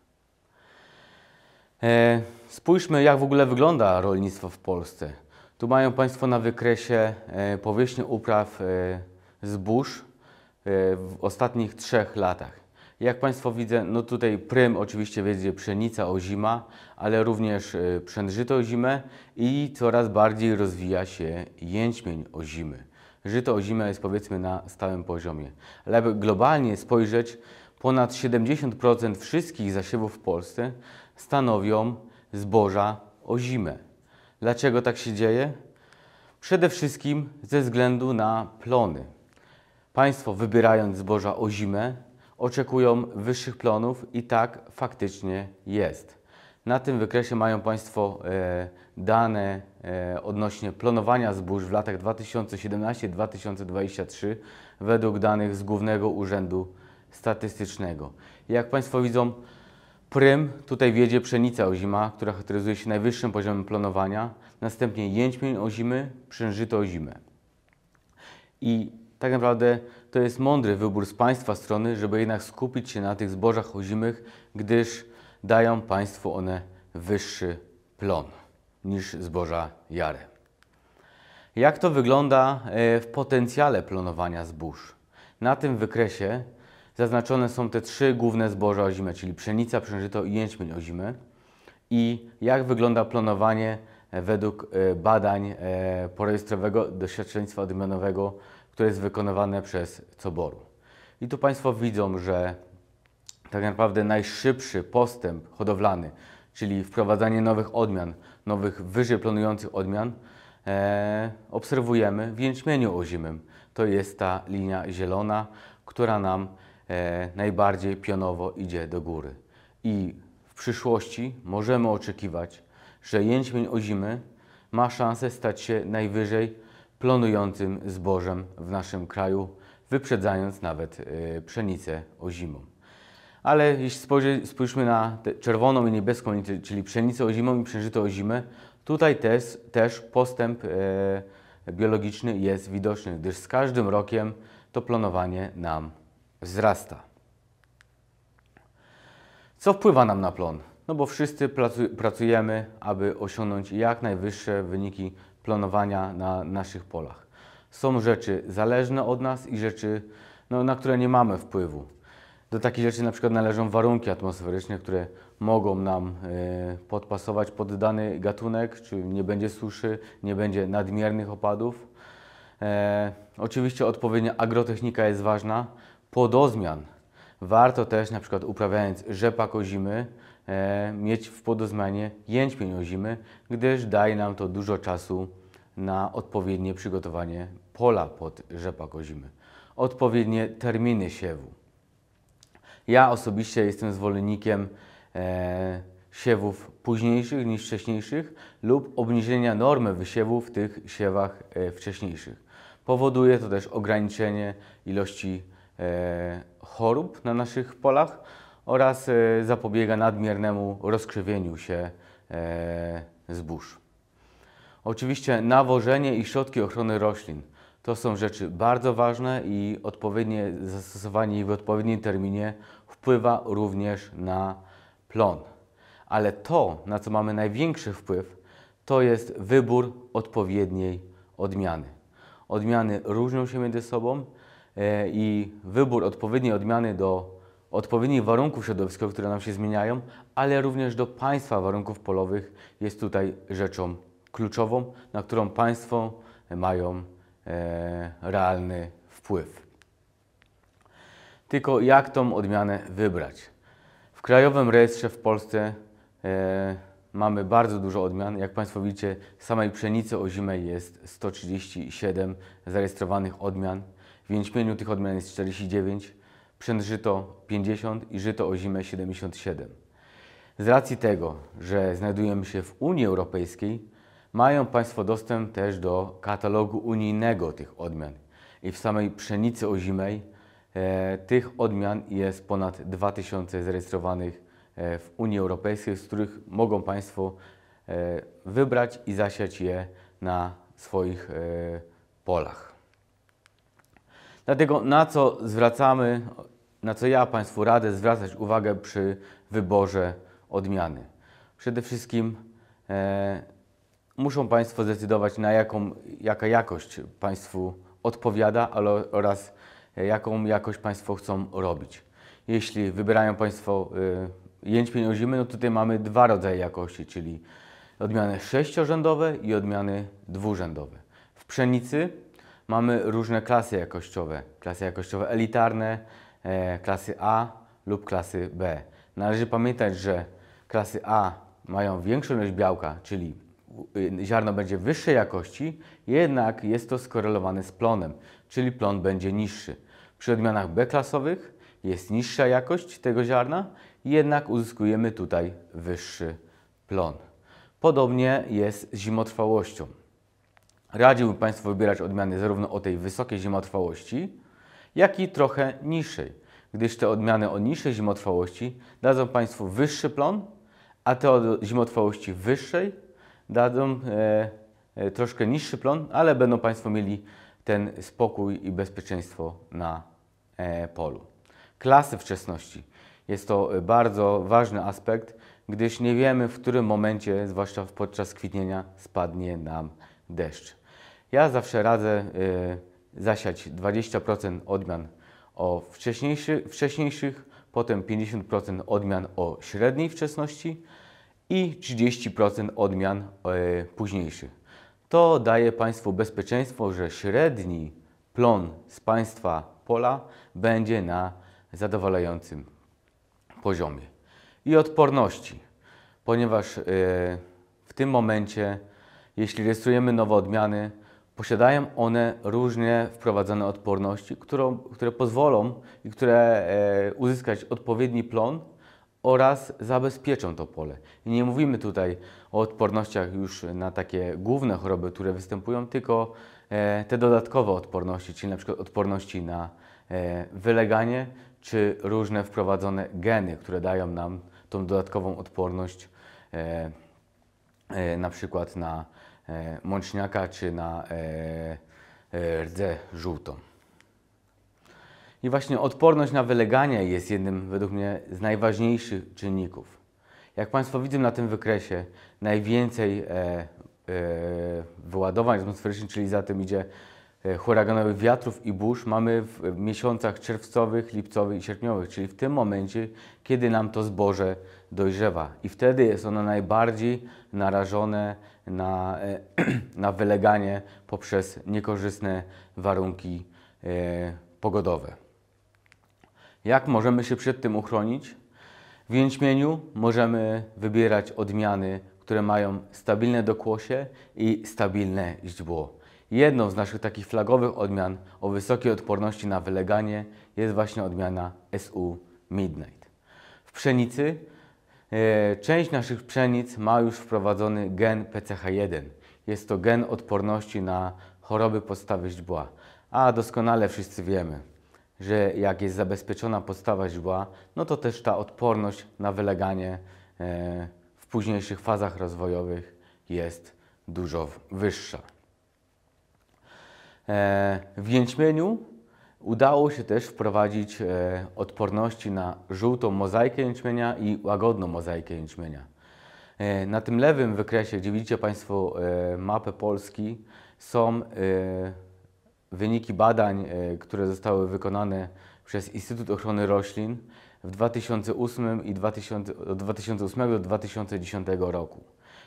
E, spójrzmy, jak w ogóle wygląda rolnictwo w Polsce. Tu mają Państwo na wykresie e, powierzchnię upraw e, zbóż w ostatnich trzech latach. Jak Państwo widzą, no tutaj prym oczywiście wiedzie pszenica zima, ale również e, pszenżyto zimę i coraz bardziej rozwija się jęczmień zimy. Żyto zimę jest powiedzmy na stałym poziomie. Ale aby globalnie spojrzeć, ponad 70% wszystkich zasiewów w Polsce stanowią zboża zimę. Dlaczego tak się dzieje? Przede wszystkim ze względu na plony. Państwo wybierając zboża zimę, oczekują wyższych plonów i tak faktycznie jest. Na tym wykresie mają Państwo e, dane e, odnośnie planowania zbóż w latach 2017-2023 według danych z Głównego Urzędu Statystycznego. Jak Państwo widzą, prym tutaj wiedzie pszenica ozima, która charakteryzuje się najwyższym poziomem planowania, następnie jęczmień ozimy, przężyto zimę. I tak naprawdę to jest mądry wybór z Państwa strony, żeby jednak skupić się na tych zbożach ozimych, gdyż dają Państwu one wyższy plon niż zboża jare. Jak to wygląda e, w potencjale plonowania zbóż? Na tym wykresie zaznaczone są te trzy główne zboża ozime, czyli pszenica, pszenżyto i jęczmień ozimy. I jak wygląda planowanie według e, badań e, porejestrowego doświadczeństwa odmianowego które jest wykonywane przez coboru. I tu Państwo widzą, że tak naprawdę najszybszy postęp hodowlany, czyli wprowadzanie nowych odmian, nowych wyżej planujących odmian, e, obserwujemy w jęczmieniu ozimym. To jest ta linia zielona, która nam e, najbardziej pionowo idzie do góry. I w przyszłości możemy oczekiwać, że jęczmień ozimy ma szansę stać się najwyżej plonującym zbożem w naszym kraju, wyprzedzając nawet e, pszenicę ozimą. Ale jeśli spojrzymy na czerwoną i niebieską, czyli pszenicę ozimą i o ozimę, tutaj też, też postęp e, biologiczny jest widoczny, gdyż z każdym rokiem to plonowanie nam wzrasta. Co wpływa nam na plon? No bo wszyscy pracujemy, aby osiągnąć jak najwyższe wyniki planowania na naszych polach. Są rzeczy zależne od nas i rzeczy, no, na które nie mamy wpływu. Do takich rzeczy na przykład należą warunki atmosferyczne, które mogą nam e, podpasować pod dany gatunek, czyli nie będzie suszy, nie będzie nadmiernych opadów. E, oczywiście odpowiednia agrotechnika jest ważna. Podozmian Warto też na przykład uprawiając rzepak ozimy e, mieć w podozmianie jęczmień ozimy, gdyż daje nam to dużo czasu na odpowiednie przygotowanie pola pod rzepak zimy. Odpowiednie terminy siewu. Ja osobiście jestem zwolennikiem e, siewów późniejszych niż wcześniejszych lub obniżenia normy wysiewu w tych siewach e, wcześniejszych. Powoduje to też ograniczenie ilości E, chorób na naszych polach oraz e, zapobiega nadmiernemu rozkrzywieniu się e, zbóż. Oczywiście nawożenie i środki ochrony roślin to są rzeczy bardzo ważne i odpowiednie zastosowanie ich w odpowiednim terminie wpływa również na plon. Ale to, na co mamy największy wpływ, to jest wybór odpowiedniej odmiany. Odmiany różnią się między sobą, E, i wybór odpowiedniej odmiany do odpowiednich warunków środowiskowych, które nam się zmieniają, ale również do państwa warunków polowych jest tutaj rzeczą kluczową, na którą państwo mają e, realny wpływ. Tylko jak tą odmianę wybrać? W Krajowym Rejestrze w Polsce e, mamy bardzo dużo odmian. Jak Państwo widzicie, samej pszenicy o zimie jest 137 zarejestrowanych odmian jęczmieniu tych odmian jest 49, pszenżyto 50 i żyto o zimę 77. Z racji tego, że znajdujemy się w Unii Europejskiej, mają Państwo dostęp też do katalogu unijnego tych odmian. I w samej pszenicy ozimej e, tych odmian jest ponad 2000 zarejestrowanych e, w Unii Europejskiej, z których mogą Państwo e, wybrać i zasiać je na swoich e, polach. Dlatego na co zwracamy, na co ja Państwu radę zwracać uwagę przy wyborze odmiany? Przede wszystkim e, muszą Państwo zdecydować, na jaką, jaka jakość Państwu odpowiada ale, oraz e, jaką jakość Państwo chcą robić. Jeśli wybierają Państwo y, e, jęczmień zimy, no tutaj mamy dwa rodzaje jakości, czyli odmiany sześciorzędowe i odmiany dwurzędowe. W pszenicy Mamy różne klasy jakościowe. Klasy jakościowe elitarne, e, klasy A lub klasy B. Należy pamiętać, że klasy A mają większą ilość białka, czyli y, ziarno będzie wyższej jakości, jednak jest to skorelowane z plonem, czyli plon będzie niższy. Przy odmianach B-klasowych jest niższa jakość tego ziarna, jednak uzyskujemy tutaj wyższy plon. Podobnie jest z zimotrwałością. Radziłbym Państwu wybierać odmiany zarówno o tej wysokiej zimotrwałości, jak i trochę niższej, gdyż te odmiany o niższej zimotrwałości dadzą Państwu wyższy plon, a te o zimotrwałości wyższej dadzą e, e, troszkę niższy plon, ale będą Państwo mieli ten spokój i bezpieczeństwo na e, polu. Klasy wczesności. Jest to bardzo ważny aspekt, gdyż nie wiemy, w którym momencie, zwłaszcza podczas kwitnienia, spadnie nam deszcz. Ja zawsze radzę y, zasiać 20% odmian o wcześniejszy, wcześniejszych, potem 50% odmian o średniej wczesności i 30% odmian y, późniejszych. To daje Państwu bezpieczeństwo, że średni plon z Państwa pola będzie na zadowalającym poziomie. I odporności, ponieważ y, w tym momencie, jeśli rejestrujemy nowe odmiany, posiadają one różne wprowadzane odporności, którą, które pozwolą i które e, uzyskać odpowiedni plon oraz zabezpieczą to pole. I nie mówimy tutaj o odpornościach już na takie główne choroby, które występują, tylko e, te dodatkowe odporności, czyli na przykład odporności na e, wyleganie, czy różne wprowadzone geny, które dają nam tą dodatkową odporność na przykład na E, mączniaka czy na e, e, rdzę żółtą. I właśnie odporność na wyleganie jest jednym według mnie z najważniejszych czynników. Jak Państwo widzą na tym wykresie, najwięcej e, e, wyładowań atmosferycznych, czyli za tym idzie huraganowych wiatrów i burz mamy w miesiącach czerwcowych, lipcowych i sierpniowych, czyli w tym momencie, kiedy nam to zboże dojrzewa. I wtedy jest ono najbardziej narażone na, e, na wyleganie poprzez niekorzystne warunki e, pogodowe. Jak możemy się przed tym uchronić? W jęczmieniu możemy wybierać odmiany, które mają stabilne dokłosie i stabilne źdźbło. Jedną z naszych takich flagowych odmian o wysokiej odporności na wyleganie jest właśnie odmiana SU Midnight. W pszenicy E, część naszych pszenic ma już wprowadzony gen PCH1. Jest to gen odporności na choroby podstawy źdźbła. A doskonale wszyscy wiemy, że jak jest zabezpieczona podstawa źdźbła, no to też ta odporność na wyleganie e, w późniejszych fazach rozwojowych jest dużo wyższa. E, w jęczmieniu Udało się też wprowadzić e, odporności na żółtą mozaikę jęczmienia i łagodną mozaikę jęczmienia. E, na tym lewym wykresie, gdzie widzicie Państwo e, mapę Polski, są wyniki badań, które zostały wykonane przez Instytut Ochrony Roślin w 2008 i 2000, od 2008 do 2010 roku.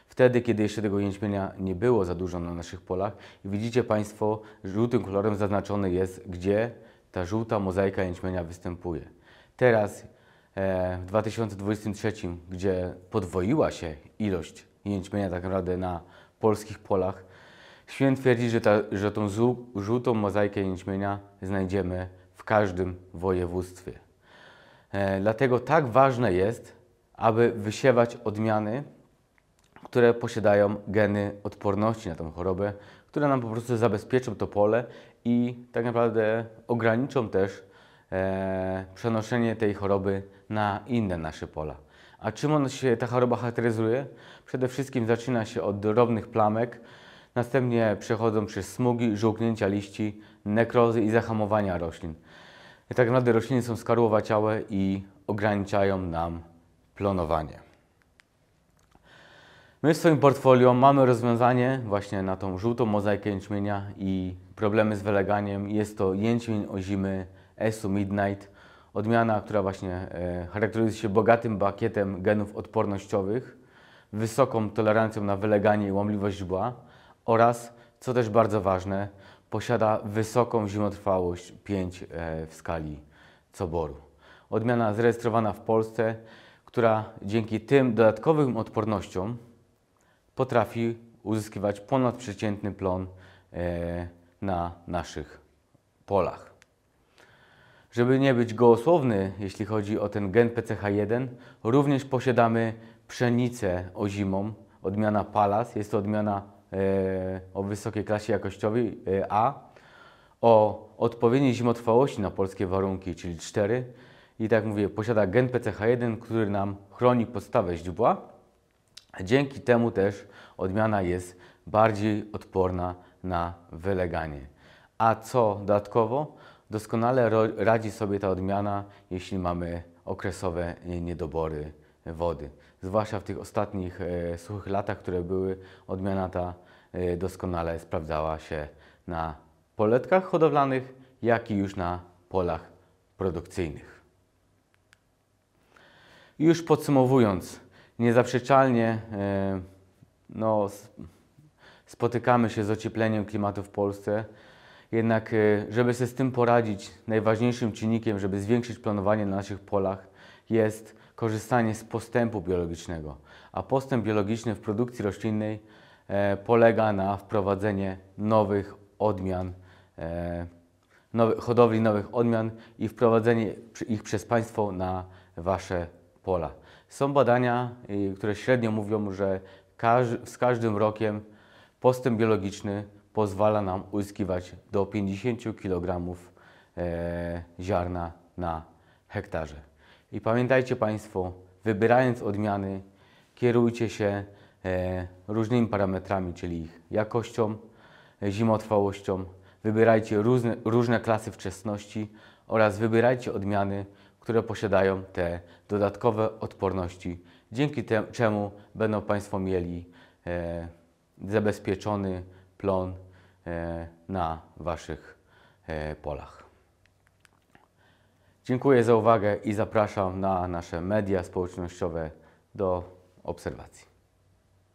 Wtedy, kiedy jeszcze tego jęczmienia nie było za dużo na naszych polach, widzicie Państwo, żółtym kolorem zaznaczone jest, gdzie ta żółta mozaika jęczmienia występuje. Teraz e, w 2023, gdzie podwoiła się ilość jęczmienia tak naprawdę na polskich polach, Święt twierdzi, że, ta, że tą żółtą mozaikę jęczmienia znajdziemy w każdym województwie. E, dlatego tak ważne jest, aby wysiewać odmiany, które posiadają geny odporności na tą chorobę, które nam po prostu zabezpieczą to pole i tak naprawdę ograniczą też e, przenoszenie tej choroby na inne nasze pola. A czym ona się, ta choroba charakteryzuje? Przede wszystkim zaczyna się od drobnych plamek, następnie przechodzą przez smugi, żółknięcia liści, nekrozy i zahamowania roślin. I tak naprawdę rośliny są skarłowaciałe i ograniczają nam plonowanie. My w swoim portfolio mamy rozwiązanie właśnie na tą żółtą mozaikę jęczmienia i problemy z wyleganiem. Jest to jęczmień zimy ESU Midnight, odmiana, która właśnie e, charakteryzuje się bogatym bakietem genów odpornościowych, wysoką tolerancją na wyleganie i łamliwość źdźbła oraz, co też bardzo ważne, posiada wysoką zimotrwałość 5 e, w skali coboru. Odmiana zarejestrowana w Polsce, która dzięki tym dodatkowym odpornościom potrafi uzyskiwać ponadprzeciętny plon e, na naszych polach. Żeby nie być gołosłowny, jeśli chodzi o ten gen PCH1, również posiadamy pszenicę ozimą, odmiana palas, jest to odmiana e, o wysokiej klasie jakościowej e, A, o odpowiedniej zimotrwałości na polskie warunki, czyli 4. I tak mówię, posiada gen PCH1, który nam chroni podstawę źdźbła. Dzięki temu też odmiana jest bardziej odporna na wyleganie. A co dodatkowo? Doskonale radzi sobie ta odmiana, jeśli mamy okresowe niedobory wody. Zwłaszcza w tych ostatnich e, suchych latach, które były, odmiana ta e, doskonale sprawdzała się na poletkach hodowlanych, jak i już na polach produkcyjnych. Już podsumowując, niezaprzeczalnie e, no, spotykamy się z ociepleniem klimatu w Polsce. Jednak, y, żeby się z tym poradzić, najważniejszym czynnikiem, żeby zwiększyć planowanie na naszych polach, jest korzystanie z postępu biologicznego. A postęp biologiczny w produkcji roślinnej e, polega na wprowadzeniu nowych odmian, e, nowy, hodowli nowych odmian i wprowadzenie ich przez Państwo na Wasze pola. Są badania, y, które średnio mówią, że każ z każdym rokiem Postęp biologiczny pozwala nam uzyskiwać do 50 kg e, ziarna na hektarze. I pamiętajcie Państwo, wybierając odmiany, kierujcie się e, różnymi parametrami, czyli ich jakością, zimotrwałością. Wybierajcie różne, różne klasy wczesności oraz wybierajcie odmiany, które posiadają te dodatkowe odporności, dzięki temu czemu będą Państwo mieli e, zabezpieczony plon e, na Waszych e, polach. Dziękuję za uwagę i zapraszam na nasze media społecznościowe do obserwacji.